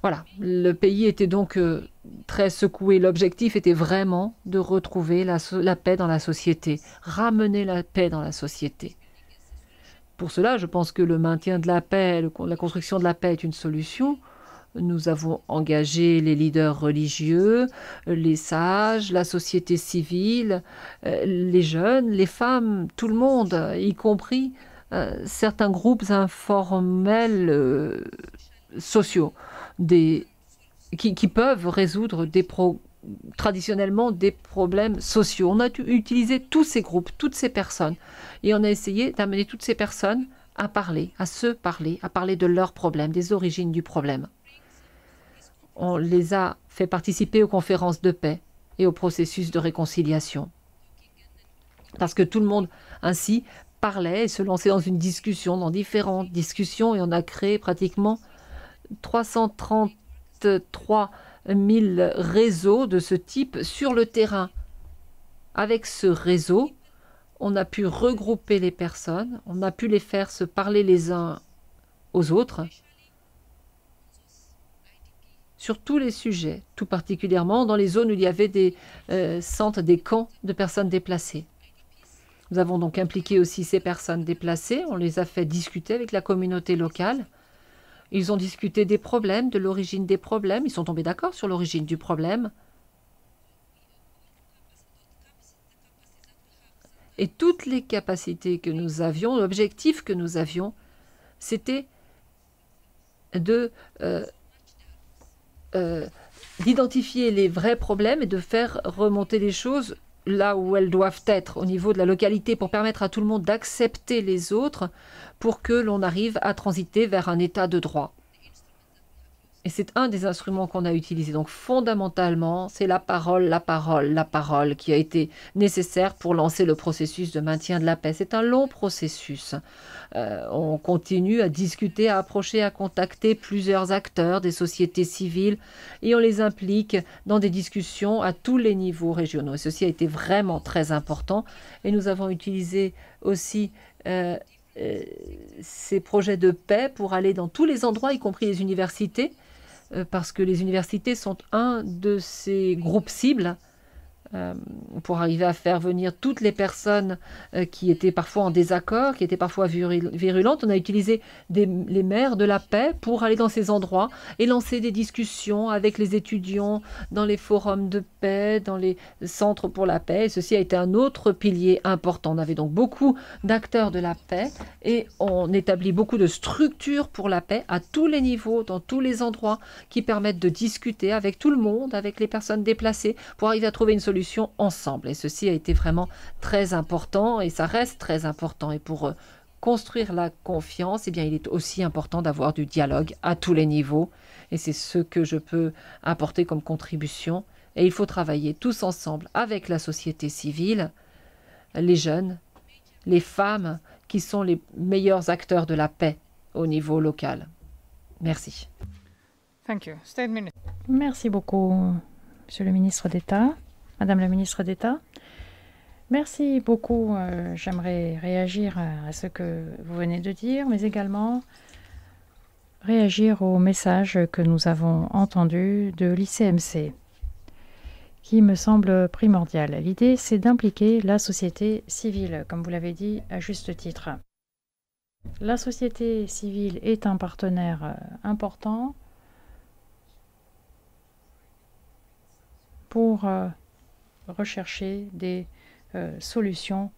Speaker 2: voilà, le pays était donc euh, très secoué. L'objectif était vraiment de retrouver la, la paix dans la société, ramener la paix dans la société. Pour cela, je pense que le maintien de la paix, la construction de la paix est une solution. Nous avons engagé les leaders religieux, les sages, la société civile, euh, les jeunes, les femmes, tout le monde, y compris euh, certains groupes informels euh, sociaux qui peuvent résoudre des problèmes traditionnellement des problèmes sociaux. On a utilisé tous ces groupes, toutes ces personnes, et on a essayé d'amener toutes ces personnes à parler, à se parler, à parler de leurs problèmes, des origines du problème. On les a fait participer aux conférences de paix et au processus de réconciliation. Parce que tout le monde ainsi parlait et se lançait dans une discussion, dans différentes discussions, et on a créé pratiquement 333 mille réseaux de ce type sur le terrain. Avec ce réseau, on a pu regrouper les personnes, on a pu les faire se parler les uns aux autres sur tous les sujets, tout particulièrement dans les zones où il y avait des euh, centres, des camps de personnes déplacées. Nous avons donc impliqué aussi ces personnes déplacées, on les a fait discuter avec la communauté locale, ils ont discuté des problèmes, de l'origine des problèmes. Ils sont tombés d'accord sur l'origine du problème. Et toutes les capacités que nous avions, l'objectif que nous avions, c'était de euh, euh, d'identifier les vrais problèmes et de faire remonter les choses là où elles doivent être au niveau de la localité pour permettre à tout le monde d'accepter les autres pour que l'on arrive à transiter vers un état de droit. Et c'est un des instruments qu'on a utilisé. Donc fondamentalement, c'est la parole, la parole, la parole qui a été nécessaire pour lancer le processus de maintien de la paix. C'est un long processus. Euh, on continue à discuter, à approcher, à contacter plusieurs acteurs des sociétés civiles et on les implique dans des discussions à tous les niveaux régionaux. Et ceci a été vraiment très important. Et nous avons utilisé aussi... Euh, euh, ces projets de paix pour aller dans tous les endroits, y compris les universités, euh, parce que les universités sont un de ces groupes cibles euh, pour arriver à faire venir toutes les personnes euh, qui étaient parfois en désaccord, qui étaient parfois virulentes. On a utilisé les maires de la paix pour aller dans ces endroits et lancer des discussions avec les étudiants dans les forums de paix, dans les centres pour la paix. Et ceci a été un autre pilier important. On avait donc beaucoup d'acteurs de la paix et on établit beaucoup de structures pour la paix à tous les niveaux, dans tous les endroits qui permettent de discuter avec tout le monde, avec les personnes déplacées, pour arriver à trouver une solution ensemble. Et ceci a été vraiment très important et ça reste très important. Et pour euh, construire la confiance, eh bien, il est aussi important d'avoir du dialogue à tous les niveaux. Et c'est ce que je peux apporter comme contribution. Et il faut travailler tous ensemble avec la société civile, les jeunes, les femmes, qui sont les meilleurs acteurs de la paix au niveau local. Merci.
Speaker 4: Merci beaucoup, Monsieur le ministre d'État. Madame la ministre d'État. Merci beaucoup. Euh, j'aimerais réagir à ce que vous venez de dire, mais également réagir au message que nous avons entendu de l'ICMC, qui me semble primordial. L'idée, c'est d'impliquer la société civile, comme vous l'avez dit à juste titre. La société civile est un partenaire euh, important pour euh, rechercher des euh, solutions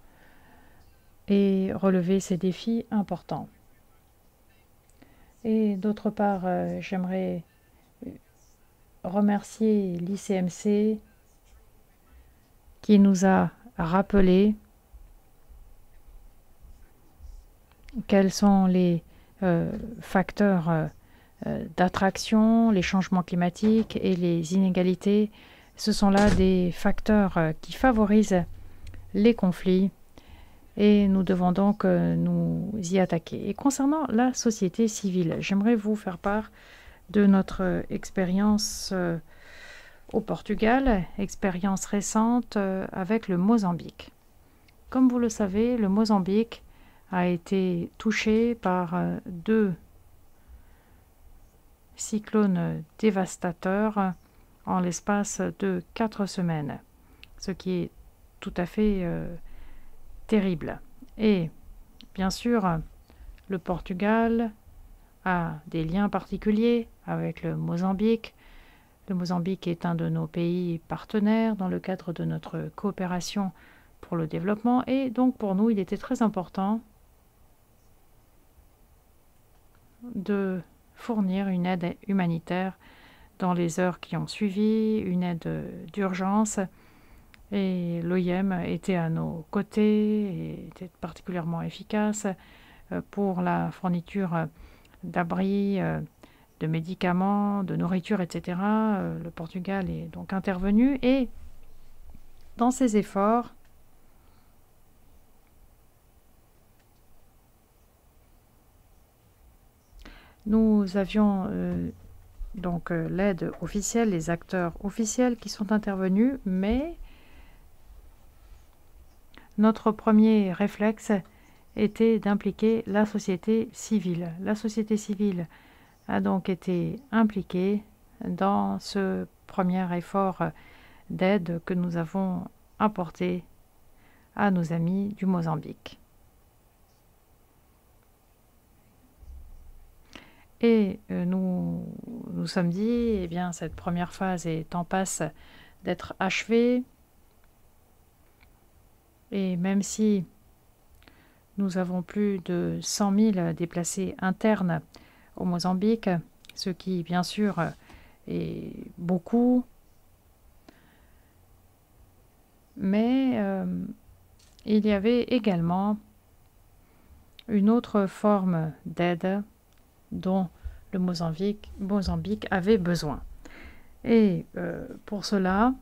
Speaker 4: et relever ces défis importants. Et d'autre part, euh, j'aimerais remercier l'ICMC qui nous a rappelé quels sont les euh, facteurs d'attraction, les changements climatiques et les inégalités ce sont là des facteurs euh, qui favorisent les conflits et nous devons donc euh, nous y attaquer. Et concernant la société civile, j'aimerais vous faire part de notre euh, expérience au Portugal, expérience récente avec le Mozambique. Comme vous le savez, le Mozambique a été touché par deux cyclones dévastateurs en l'espace de quatre semaines, ce qui est tout à fait euh, terrible. Et bien sûr, le Portugal a des liens particuliers avec le Mozambique. Le Mozambique est un de nos pays partenaires dans le cadre de notre coopération pour le développement et donc pour nous, il était très important de fournir une aide humanitaire dans les heures qui ont suivi, une aide d'urgence. Et l'OIM était à nos côtés et était particulièrement efficace euh, pour la fourniture d'abris, euh, de médicaments, de nourriture, etc. Euh, le Portugal est donc intervenu et dans ses efforts, nous avions donc euh, l'aide officielle, les acteurs officiels qui sont intervenus, mais notre premier réflexe était d'impliquer la société civile. La société civile a donc été impliquée dans ce premier effort d'aide que nous avons apporté à nos amis du Mozambique. Et euh, nous nous sommes dit, eh bien, cette première phase est en passe d'être achevée. Et même si nous avons plus de 100 000 déplacés internes au Mozambique, ce qui, bien sûr, est beaucoup, mais euh, il y avait également une autre forme d'aide dont le Mozambique, avait besoin. Et euh, pour cela,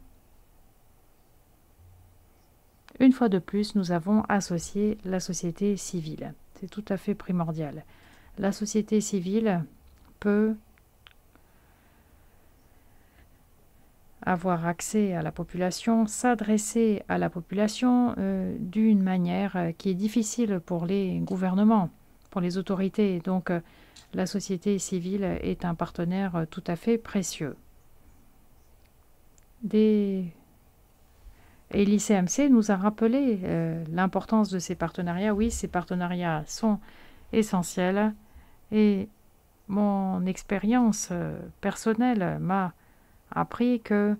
Speaker 4: une fois de plus, nous avons associé la société civile. C'est tout à fait primordial. La société civile peut avoir accès à la population, s'adresser à la population euh, d'une manière euh, qui est difficile pour les gouvernements, pour les autorités. Donc, la société civile est un partenaire tout à fait précieux. Des... Et l'ICMC nous a rappelé euh, l'importance de ces partenariats. Oui, ces partenariats sont essentiels et mon expérience euh, personnelle m'a appris que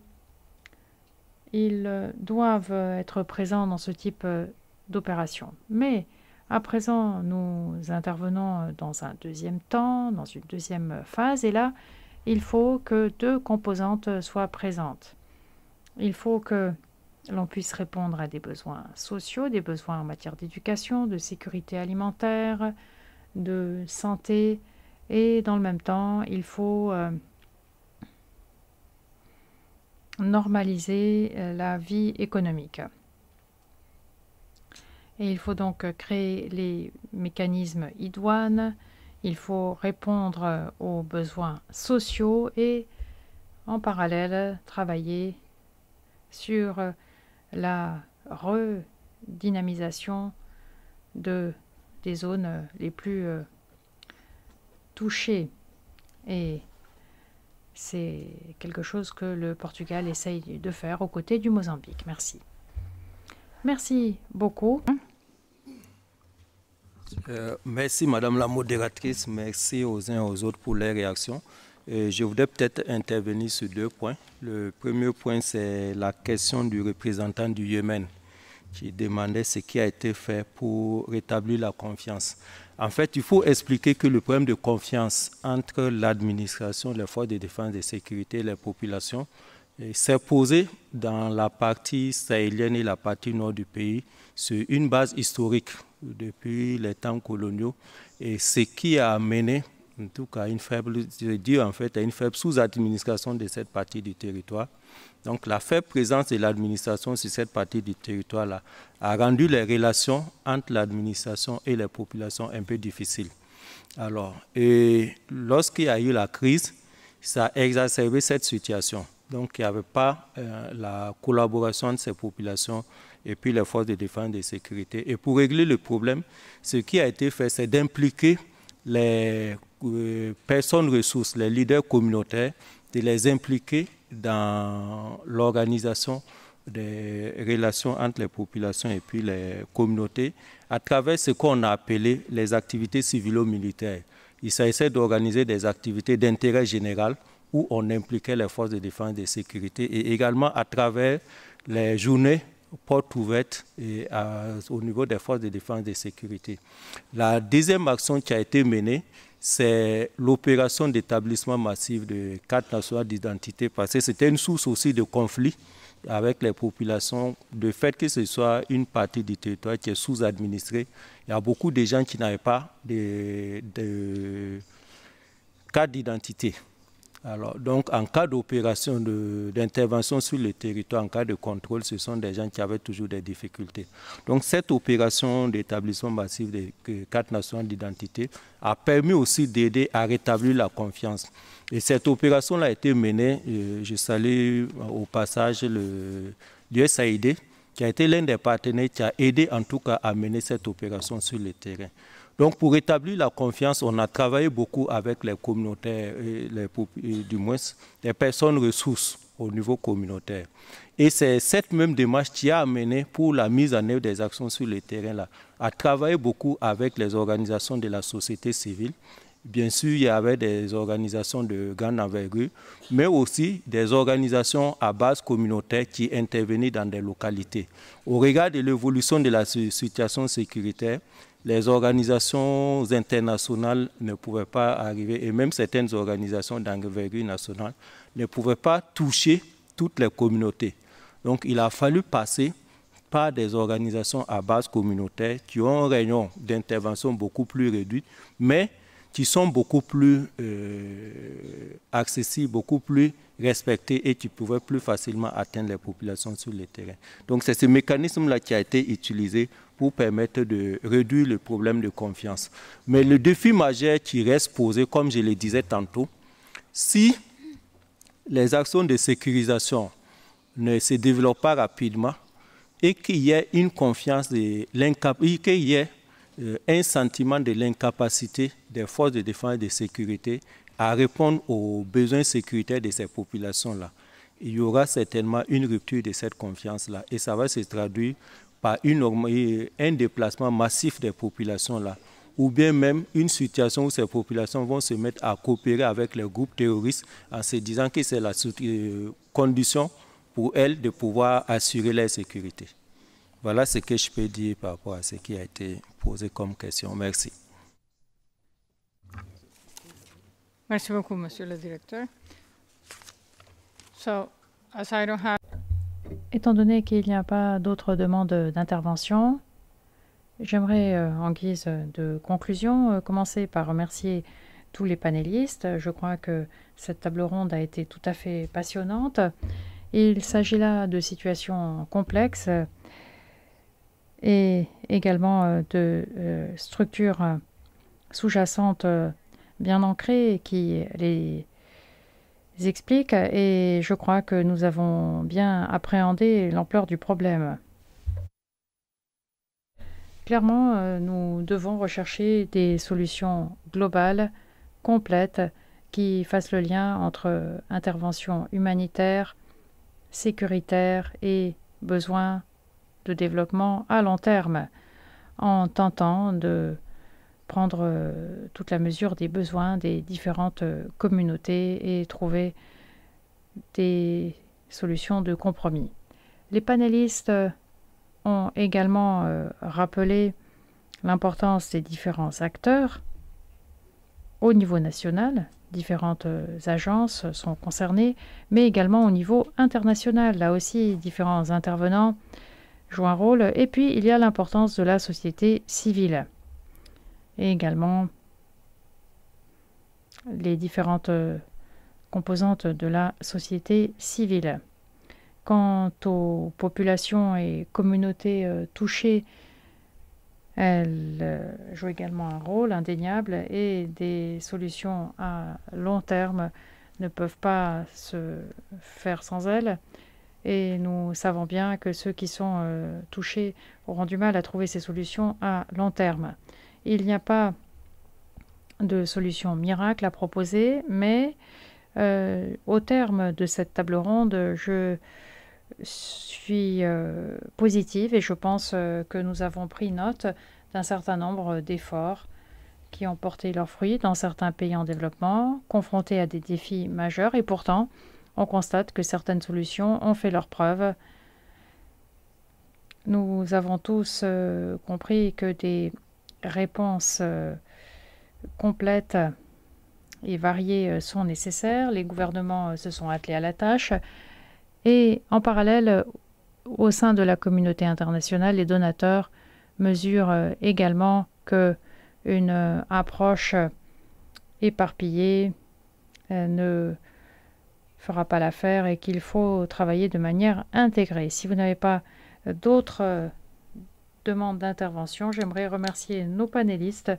Speaker 4: ils doivent être présents dans ce type euh, d'opération. Mais à présent, nous intervenons dans un deuxième temps, dans une deuxième phase, et là, il faut que deux composantes soient présentes. Il faut que l'on puisse répondre à des besoins sociaux, des besoins en matière d'éducation, de sécurité alimentaire, de santé, et dans le même temps, il faut euh, normaliser euh, la vie économique. Et il faut donc euh, créer les mécanismes idoines, il faut répondre euh, aux besoins sociaux et en parallèle travailler sur euh, la redynamisation des zones les plus touchées. Et c'est quelque chose que le Portugal essaye de faire aux côtés du Mozambique. Merci. Merci beaucoup.
Speaker 3: Euh, merci Madame la modératrice, merci aux uns et aux autres pour les réactions. Euh, je voudrais peut-être intervenir sur deux points. Le premier point, c'est la question du représentant du Yémen qui demandait ce qui a été fait pour rétablir la confiance. En fait, il faut expliquer que le problème de confiance entre l'administration, les forces de défense et de sécurité et les populations, s'est posé dans la partie sahélienne et la partie nord du pays sur une base historique depuis les temps coloniaux et ce qui a amené en tout cas une faible, en fait, à une faible sous-administration de cette partie du territoire. Donc la faible présence de l'administration sur cette partie du territoire-là a rendu les relations entre l'administration et les populations un peu difficiles. Alors, et lorsqu'il y a eu la crise, ça a exacerbé cette situation. Donc il n'y avait pas euh, la collaboration de ces populations et puis les forces de défense et de sécurité. Et pour régler le problème, ce qui a été fait, c'est d'impliquer les euh, personnes ressources, les leaders communautaires, de les impliquer dans l'organisation des relations entre les populations et puis les communautés à travers ce qu'on a appelé les activités civilo-militaires. Il s'agissait d'organiser des activités d'intérêt général où on impliquait les forces de défense et de sécurité et également à travers les journées portes ouvertes au niveau des forces de défense et de sécurité. La deuxième action qui a été menée, c'est l'opération d'établissement massif de cartes nationales d'identité parce que c'était une source aussi de conflit avec les populations, de fait que ce soit une partie du territoire qui est sous-administrée. Il y a beaucoup de gens qui n'avaient pas de, de d'identité. Alors, donc, en cas d'opération d'intervention sur le territoire, en cas de contrôle, ce sont des gens qui avaient toujours des difficultés. Donc, cette opération d'établissement massif des quatre nations d'identité a permis aussi d'aider à rétablir la confiance. Et cette opération a été menée, euh, je salue au passage le l'USAID, qui a été l'un des partenaires qui a aidé en tout cas à mener cette opération sur le terrain. Donc pour établir la confiance, on a travaillé beaucoup avec les communautaires, du moins les personnes ressources au niveau communautaire. Et c'est cette même démarche qui a amené pour la mise en œuvre des actions sur le terrain là, à travailler beaucoup avec les organisations de la société civile. Bien sûr, il y avait des organisations de grande envergure, mais aussi des organisations à base communautaire qui intervenaient dans des localités. Au regard de l'évolution de la situation sécuritaire, les organisations internationales ne pouvaient pas arriver, et même certaines organisations d'envergure nationale ne pouvaient pas toucher toutes les communautés. Donc il a fallu passer par des organisations à base communautaire qui ont un rayon d'intervention beaucoup plus réduit, mais qui sont beaucoup plus euh, accessibles, beaucoup plus respectées et qui pouvaient plus facilement atteindre les populations sur le terrain. Donc c'est ce mécanisme-là qui a été utilisé permettre de réduire le problème de confiance. Mais le défi majeur qui reste posé, comme je le disais tantôt, si les actions de sécurisation ne se développent pas rapidement et qu'il y ait une confiance, de qu'il y ait euh, un sentiment de l'incapacité des forces de défense et de sécurité à répondre aux besoins sécuritaires de ces populations-là. Il y aura certainement une rupture de cette confiance-là et ça va se traduire par un déplacement massif des populations là, ou bien même une situation où ces populations vont se mettre à coopérer avec les groupes terroristes en se disant que c'est la euh, condition pour elles de pouvoir assurer leur sécurité. Voilà ce que je peux dire par rapport à ce qui a été posé comme question. Merci.
Speaker 1: Merci beaucoup, Monsieur le Directeur. So, as
Speaker 4: Étant donné qu'il n'y a pas d'autres demandes d'intervention, j'aimerais, euh, en guise de conclusion, euh, commencer par remercier tous les panélistes. Je crois que cette table ronde a été tout à fait passionnante. Il s'agit là de situations complexes et également euh, de structures sous-jacentes bien ancrées qui les explique expliquent et je crois que nous avons bien appréhendé l'ampleur du problème. Clairement, euh, nous devons rechercher des solutions globales, complètes, qui fassent le lien entre intervention humanitaire, sécuritaire et besoin de développement à long terme, en tentant de prendre euh, toute la mesure des besoins des différentes euh, communautés et trouver des solutions de compromis. Les panélistes euh, ont également rappelé l'importance des différents acteurs. Au niveau national, différentes agences sont concernées, mais également au niveau international. Là aussi, différents intervenants jouent un rôle. Et puis, il y a l'importance de la société civile et également les différentes euh, composantes de la société civile. Quant aux populations et communautés euh, touchées, elles euh, jouent également un rôle indéniable et des solutions à long terme ne peuvent pas se faire sans elles. Et nous savons bien que ceux qui sont touchés auront du mal à trouver ces solutions à long terme. Il n'y a pas de solution miracle à proposer, mais euh, au terme de cette table ronde, je suis euh, positive et je pense euh, que nous avons pris note d'un certain nombre d'efforts qui ont porté leurs fruits dans certains pays en développement, confrontés à des défis majeurs, et pourtant on constate que certaines solutions ont fait leurs preuves. Nous avons tous compris que des réponses euh, complètes et variées euh, sont nécessaires. Les gouvernements euh, se sont attelés à la tâche et en parallèle, au sein de la communauté internationale, les donateurs mesurent également que une approche éparpillée ne fera pas l'affaire et qu'il faut travailler de manière intégrée. Si vous n'avez pas d'autres Demande d'intervention. J'aimerais remercier nos panélistes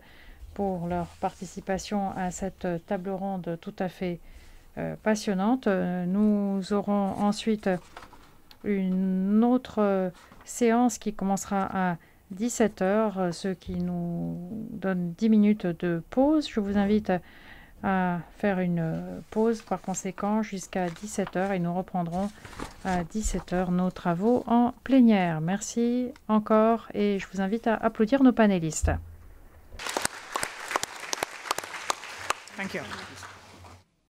Speaker 4: pour leur participation à cette table ronde tout à fait euh, passionnante. Nous aurons ensuite une autre séance qui commencera à 17h, ce qui nous donne 10 minutes de pause. Je vous invite à à faire une euh, pause par conséquent jusqu'à 17h et nous reprendrons à 17h nos travaux en plénière. Merci encore et je vous invite à applaudir nos panélistes.